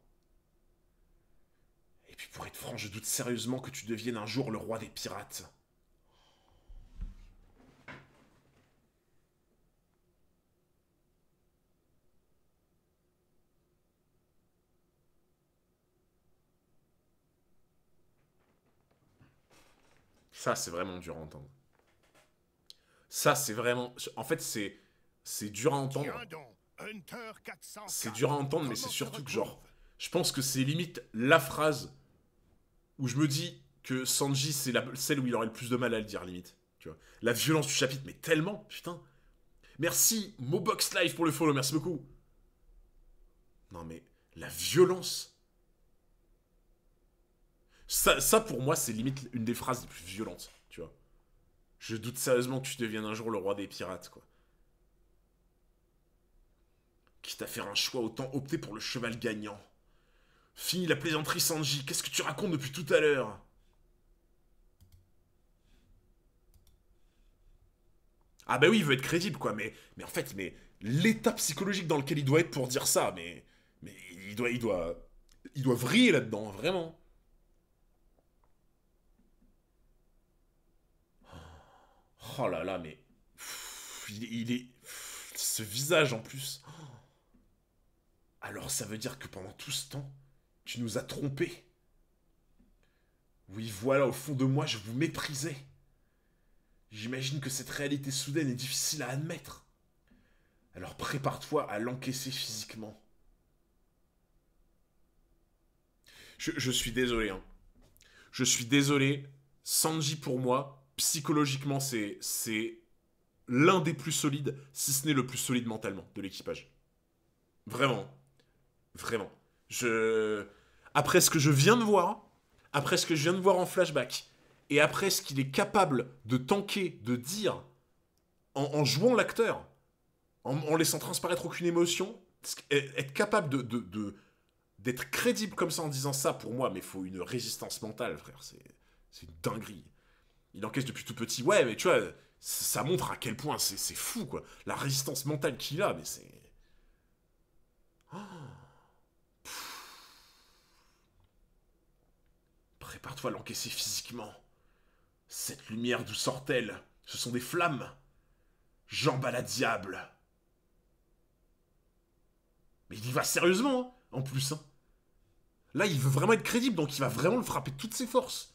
et puis pour être franc, je doute sérieusement que tu deviennes un jour le roi des pirates. Ça, c'est vraiment dur à entendre. Ça, c'est vraiment. En fait, c'est. C'est dur à entendre. C'est dur à entendre, mais c'est surtout que, genre. Je pense que c'est limite la phrase où je me dis que Sanji, c'est celle où il aurait le plus de mal à le dire, limite. Tu La violence du chapitre, mais tellement, putain. Merci, Mobox Live pour le follow, merci beaucoup. Non, mais la violence ça, pour moi, c'est limite une des phrases les plus violentes, tu vois. Je doute sérieusement que tu deviennes un jour le roi des pirates, quoi. Quitte à faire un choix, autant opter pour le cheval gagnant. Fini la plaisanterie, Sanji. Qu'est-ce que tu racontes depuis tout à l'heure Ah bah oui, il veut être crédible, quoi. Mais, mais en fait, mais l'état psychologique dans lequel il doit être pour dire ça, mais, mais il doit, il doit, il doit vriller là-dedans, hein, vraiment. Oh là là, mais. Il, est. Ce visage en plus. Alors ça veut dire que pendant tout ce temps, tu nous as trompés. Oui, voilà, au fond de moi, je vous méprisais. J'imagine que cette réalité soudaine est difficile à admettre. Alors prépare-toi à l'encaisser physiquement. Je, suis désolé. Je suis désolé. Hein. Sanji pour moi, psychologiquement, c'est, l'un des plus solides, si ce n'est le plus solide mentalement de l'équipage. Vraiment. Vraiment. Après ce que je viens de voir, après ce que je viens de voir en flashback, et après ce qu'il est capable de tanker, de dire, en, jouant l'acteur, en, laissant transparaître aucune émotion, être capable de, d'être crédible comme ça en disant ça, pour moi, mais il faut une résistance mentale, frère. c'est une dinguerie il encaisse depuis tout petit. Ouais, mais tu vois, ça montre à quel point c'est fou, quoi. La résistance mentale qu'il a, mais c'est... Oh. Prépare-toi à l'encaisser physiquement. Cette lumière d'où sort-elle Ce sont des flammes. Jambes à la diable. Mais il y va sérieusement, hein, en plus. Hein. Là, il veut vraiment être crédible, donc il va vraiment le frapper de toutes ses forces.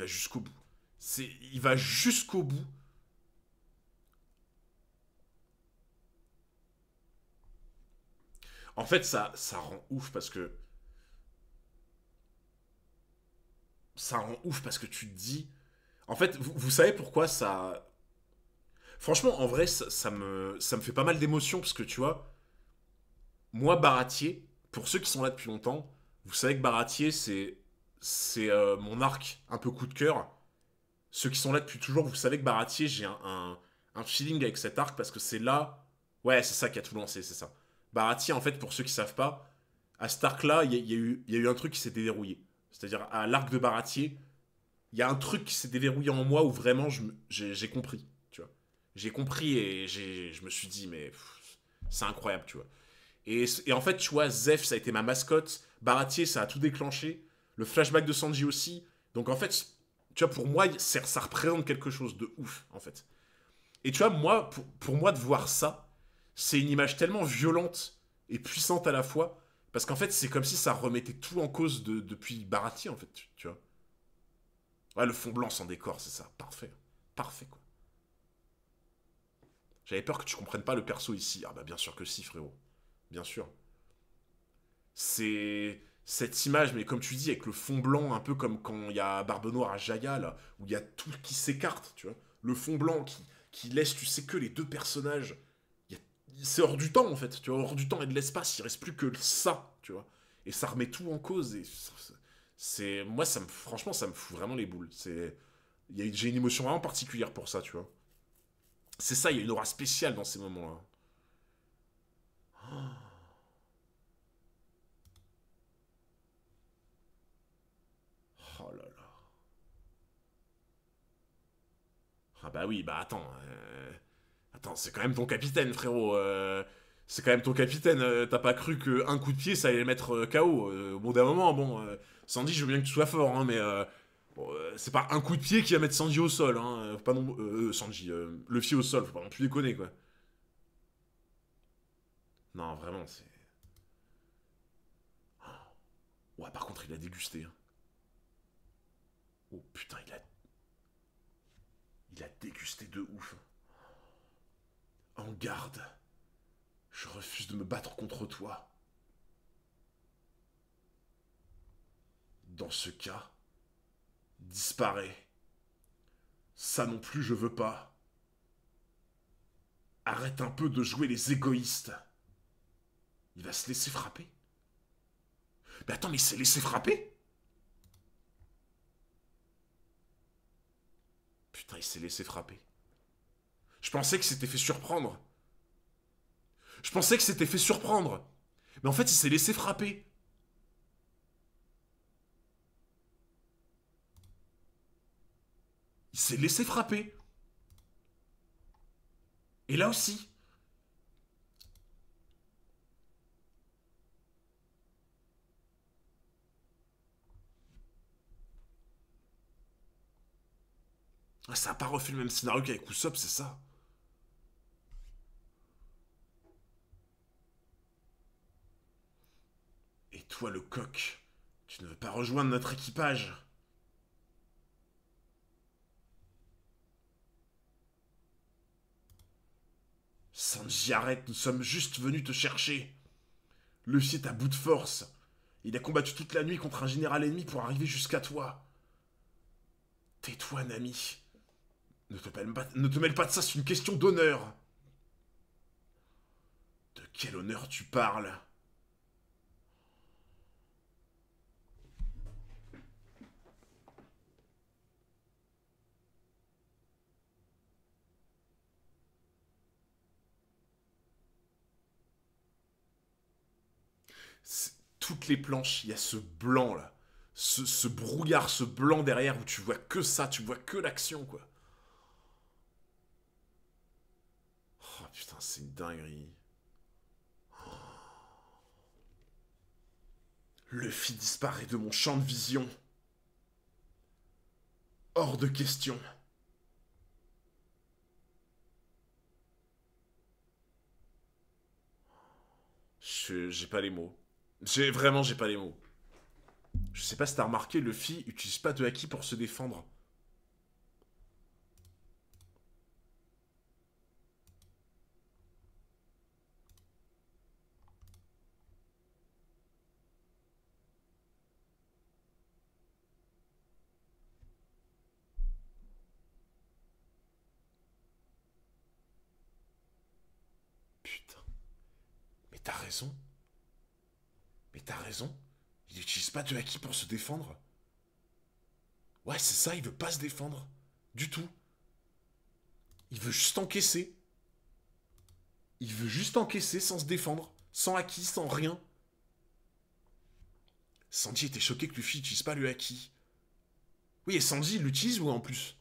va jusqu'au bout. C'est, il va jusqu'au bout. En fait, ça, ça rend ouf parce que. Ça rend ouf parce que tu te dis. En fait, vous, savez pourquoi ça. Franchement, en vrai, ça, ça me, ça me fait pas mal d'émotions parce que tu vois. Moi, Baratier, pour ceux qui sont là depuis longtemps, vous savez que Baratier, c'est c'est euh, mon arc un peu coup de cœur. Ceux qui sont là depuis toujours, vous savez que Baratier, j'ai un, un, feeling avec cet arc parce que c'est là. Ouais, c'est ça qui a tout lancé, c'est ça. Baratier, en fait, pour ceux qui savent pas, à cet arc-là, il y, a eu un truc qui s'est déverrouillé. C'est-à-dire, à, l'arc de Baratier, il y a un truc qui s'est déverrouillé en moi où vraiment j'ai compris, tu vois. J'ai compris et je me suis dit, mais c'est incroyable, tu vois. Et, et, en fait, tu vois, Zef, ça a été ma mascotte. Baratier, ça a tout déclenché le flashback de Sanji aussi. Donc en fait, tu vois, pour moi, ça représente quelque chose de ouf, en fait. Et tu vois, moi, pour, moi, de voir ça, c'est une image tellement violente et puissante à la fois, parce qu'en fait, c'est comme si ça remettait tout en cause depuis Barati, en fait, tu vois. Ouais, le fond blanc sans décor, c'est ça. Parfait. Parfait, quoi. J'avais peur que tu comprennes pas le perso ici. Ah bah bien sûr que si, frérot. Bien sûr. C'est cette image, mais comme tu dis, avec le fond blanc, un peu comme quand il y a Barbe Noire à Jaya, là, où il y a tout qui s'écarte, tu vois. Le fond blanc qui, qui laisse, tu sais que les deux personnages, c'est hors du temps en fait, tu vois, hors du temps et de l'espace, il reste plus que ça, tu vois. Et ça remet tout en cause et c'est moi ça me franchement ça me fout vraiment les boules, c'est j'ai une émotion vraiment particulière pour ça, tu vois. C'est ça, il y a une aura spéciale dans ces moments-là. Oh. Ah bah oui, bah attends. Euh, attends, c'est quand même ton capitaine, frérot. Euh, c'est quand même ton capitaine. Euh, t'as pas cru qu'un coup de pied, ça allait le mettre KO. au bout d'un moment, bon, Sandy, je veux bien que tu sois fort, hein, mais c'est pas un coup de pied qui va mettre Sandy au sol. Hein, pas non... Sandy, le fier au sol, faut pas non plus déconner, quoi. Non, vraiment, c'est... Oh, ouais, par contre, il a dégusté. Hein. Oh putain, il a il a dégusté de ouf. En garde. Je refuse de me battre contre toi. Dans ce cas, disparaît. Ça non plus je veux pas. Arrête un peu de jouer les égoïstes. Il va se laisser frapper. Mais attends, mais il s'est laissé frapper Putain, il s'est laissé frapper. Je pensais que c'était fait surprendre. Je pensais que c'était fait surprendre. Mais en fait, il s'est laissé frapper. Il s'est laissé frapper. Et là aussi. Ah, ça n'a pas refait le même scénario qu'avec Usopp, c'est ça. Et toi, le coq, tu ne veux pas rejoindre notre équipage Sanji, arrête, nous sommes juste venus te chercher. Luffy est à bout de force. Il a combattu toute la nuit contre un général ennemi pour arriver jusqu'à toi. Tais-toi, Nami. Ne te, mêle pas, de ça, c'est une question d'honneur. De quel honneur tu parles toutes les planches, il y a ce blanc là, ce, brouillard, ce blanc derrière où tu vois que ça, tu vois que l'action quoi. putain, c'est une dinguerie. Luffy disparaît de mon champ de vision. Hors de question. J'ai pas les mots. J'ai vraiment, j'ai pas les mots. Je sais pas si t'as remarqué, Luffy utilise pas de haki pour se défendre. Mais t'as raison. Il n'utilise pas de acquis pour se défendre. Ouais, c'est ça, il veut pas se défendre. Du tout. Il veut juste encaisser. Il veut juste encaisser sans se défendre. Sans acquis, sans rien. Sandy était choqué que Luffy n'utilise pas le acquis. Oui, et il l'utilise ou en plus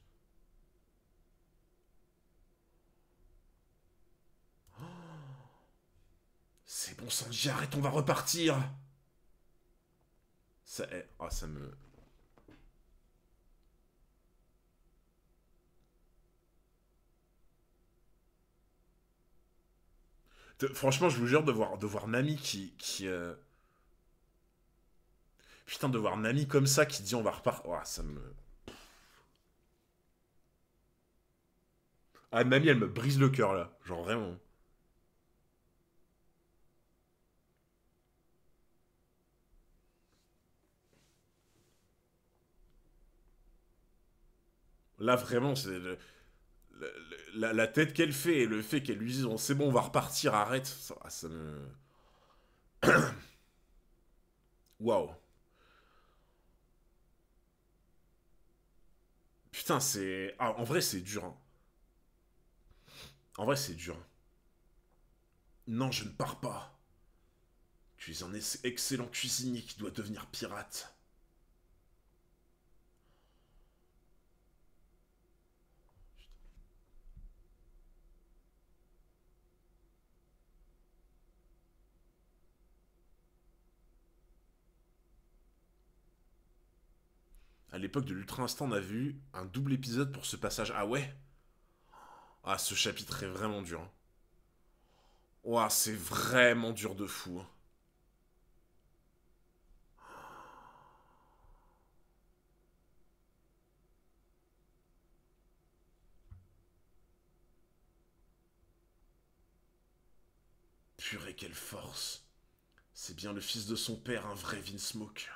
C'est bon, sang, arrête, on va repartir Ça, oh, ça me... franchement, je vous jure, de voir, de voir Nami qui... qui euh, Putain, de voir Nami comme ça qui dit on va repartir... Oh, ça me... Ah, Nami, elle me brise le cœur, là. Genre, vraiment. Là, vraiment, c'est la, tête qu'elle fait et le fait qu'elle lui dise c'est bon, on va repartir, arrête. Ça, ah, me. Waouh. Putain, c'est. Ah, en vrai, c'est dur. Hein. En vrai, c'est dur. Hein. Non, je ne pars pas. Tu es un excellent cuisinier qui doit devenir pirate. à l'époque de l'Ultra Instant, on a vu un double épisode pour ce passage. Ah ouais Ah, ce chapitre est vraiment dur. Oh, c'est vraiment dur de fou. Hein. Purée, quelle force C'est bien le fils de son père, un vrai Vinsmoke.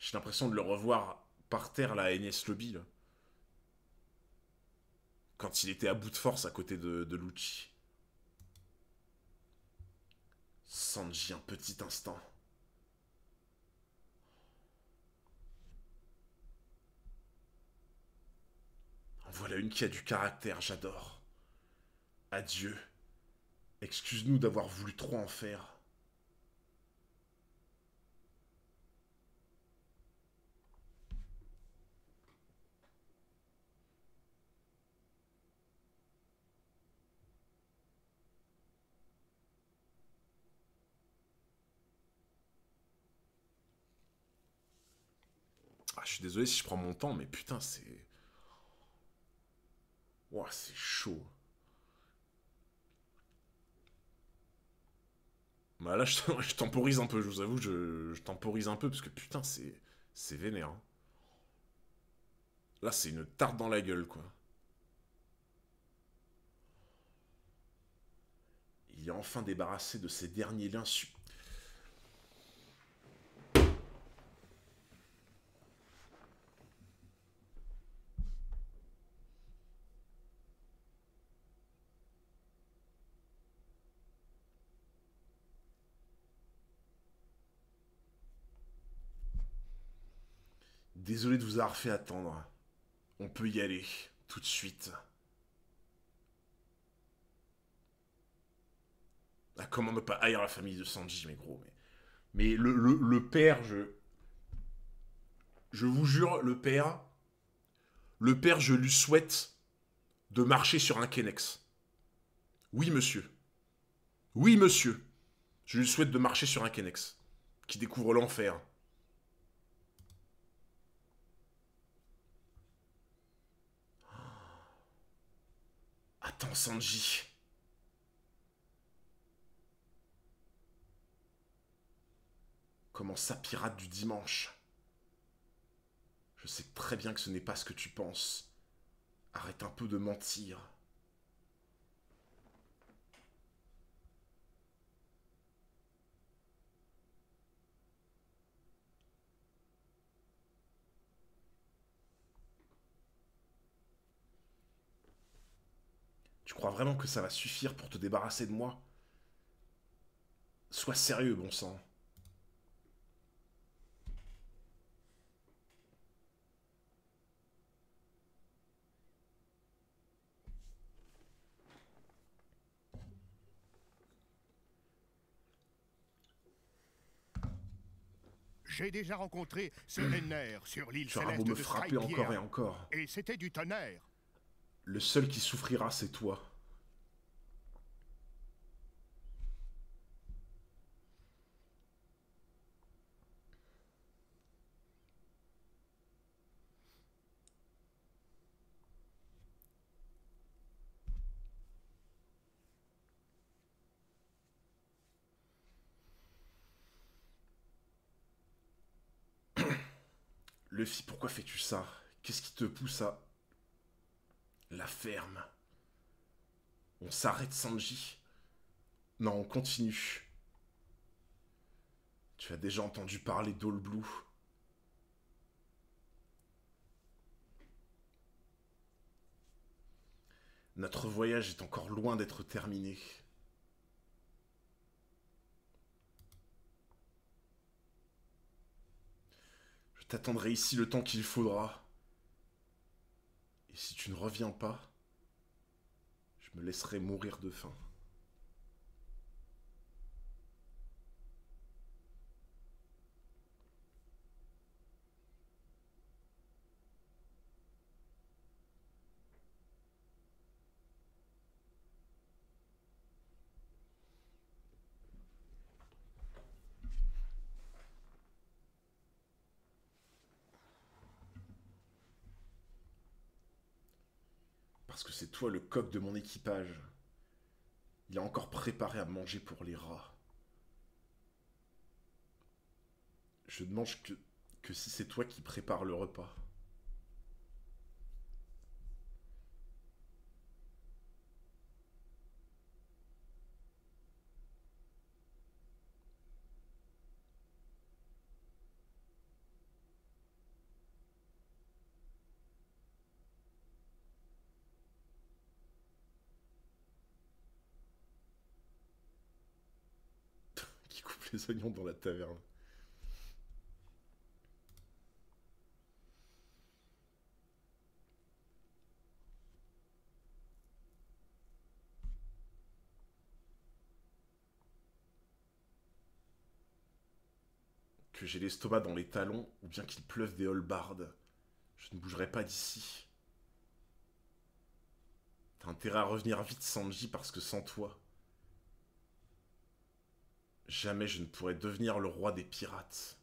J'ai l'impression de le revoir par terre là, à NS Lobby. Quand il était à bout de force à côté de, de Lucci. Sanji, un petit instant. En voilà une qui a du caractère, j'adore. Adieu. Excuse-nous d'avoir voulu trop en faire. je suis désolé si je prends mon temps, mais putain, c'est. Ouah, c'est chaud. Bah là, je, temporise un peu, je vous avoue, je, temporise un peu, parce que putain, c'est. C'est vénère. Hein. Là, c'est une tarte dans la gueule, quoi. Il est enfin débarrassé de ses derniers liens. Désolé de vous avoir fait attendre. On peut y aller, tout de suite. Ah, comment ne pas haïr la famille de Sanji, mais gros, mais... le, père, je... Je vous jure, le père... Le père, je lui souhaite de marcher sur un Kenex. Oui, monsieur. Oui, monsieur. Je lui souhaite de marcher sur un Kenex. Qui découvre l'enfer Attends, Sanji. Comment ça, pirate du dimanche Je sais très bien que ce n'est pas ce que tu penses. Arrête un peu de mentir. Tu crois vraiment que ça va suffire pour te débarrasser de moi Sois sérieux, bon sang. J'ai déjà rencontré ce Renner sur l'île céleste de me frapper encore et encore. Et c'était du tonnerre. Le seul qui souffrira, c'est toi. Le fils, pourquoi fais-tu ça Qu'est-ce qui te pousse à la ferme. On s'arrête, Sanji. Non, on continue. Tu as déjà entendu parler d'All Blue. Notre voyage est encore loin d'être terminé. Je t'attendrai ici le temps qu'il faudra. Et si tu ne reviens pas, je me laisserai mourir de faim. le coq de mon équipage. Il a encore préparé à manger pour les rats. Je ne mange que, que si c'est toi qui prépares le repas. les dans la taverne. Que j'ai l'estomac dans les talons, ou bien qu'il pleuve des holbardes. Je ne bougerai pas d'ici. T'as intérêt à revenir vite, Sanji, parce que sans toi, Jamais je ne pourrai devenir le roi des pirates.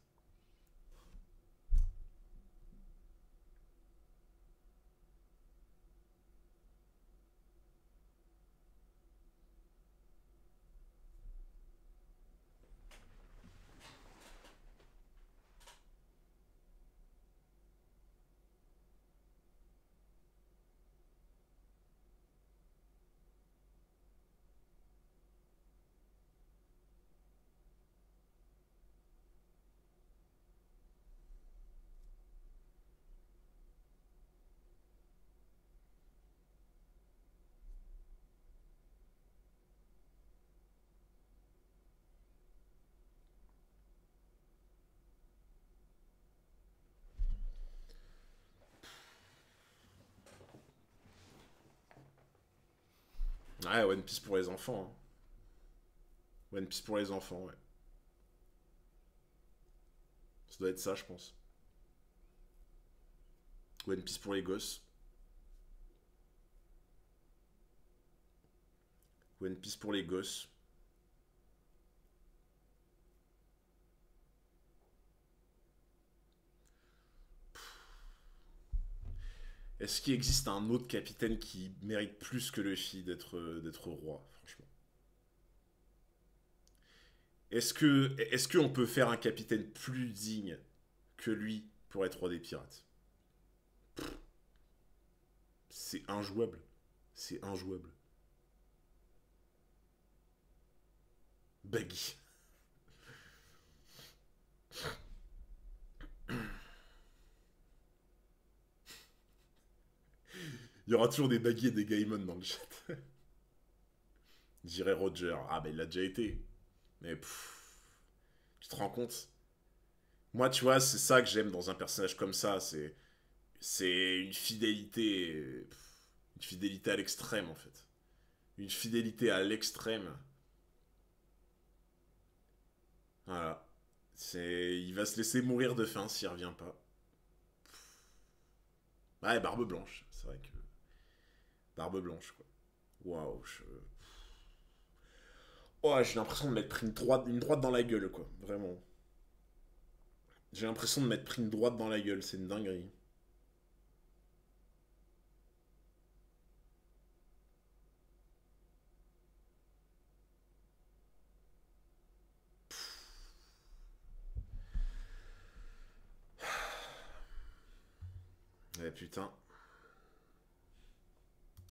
Ouais, ah, One Piece pour les enfants. Hein. One Piece pour les enfants, ouais. Ça doit être ça, je pense. One Piece pour les gosses. One Piece pour les gosses. Est-ce qu'il existe un autre capitaine qui mérite plus que le d'être euh, d'être roi, franchement Est-ce que est-ce qu'on peut faire un capitaine plus digne que lui pour être roi des pirates C'est injouable. C'est injouable. Baggy. Il y aura toujours des bagues et des gaimons dans le chat. Dirait Roger. Ah, ben il l'a déjà été. Mais tu te rends compte Moi, tu vois, c'est ça que j'aime dans un personnage comme ça. C'est, c'est une fidélité. une fidélité à l'extrême, en fait. Une fidélité à l'extrême. Voilà. C'est... Il va se laisser mourir de faim s'il revient pas. Ouais, barbe blanche. C'est vrai que Barbe blanche, quoi. Waouh, Oh, j'ai l'impression de m'être une droite, une droite dans la gueule, quoi. Vraiment. J'ai l'impression de m'être pris une droite dans la gueule, c'est une dinguerie.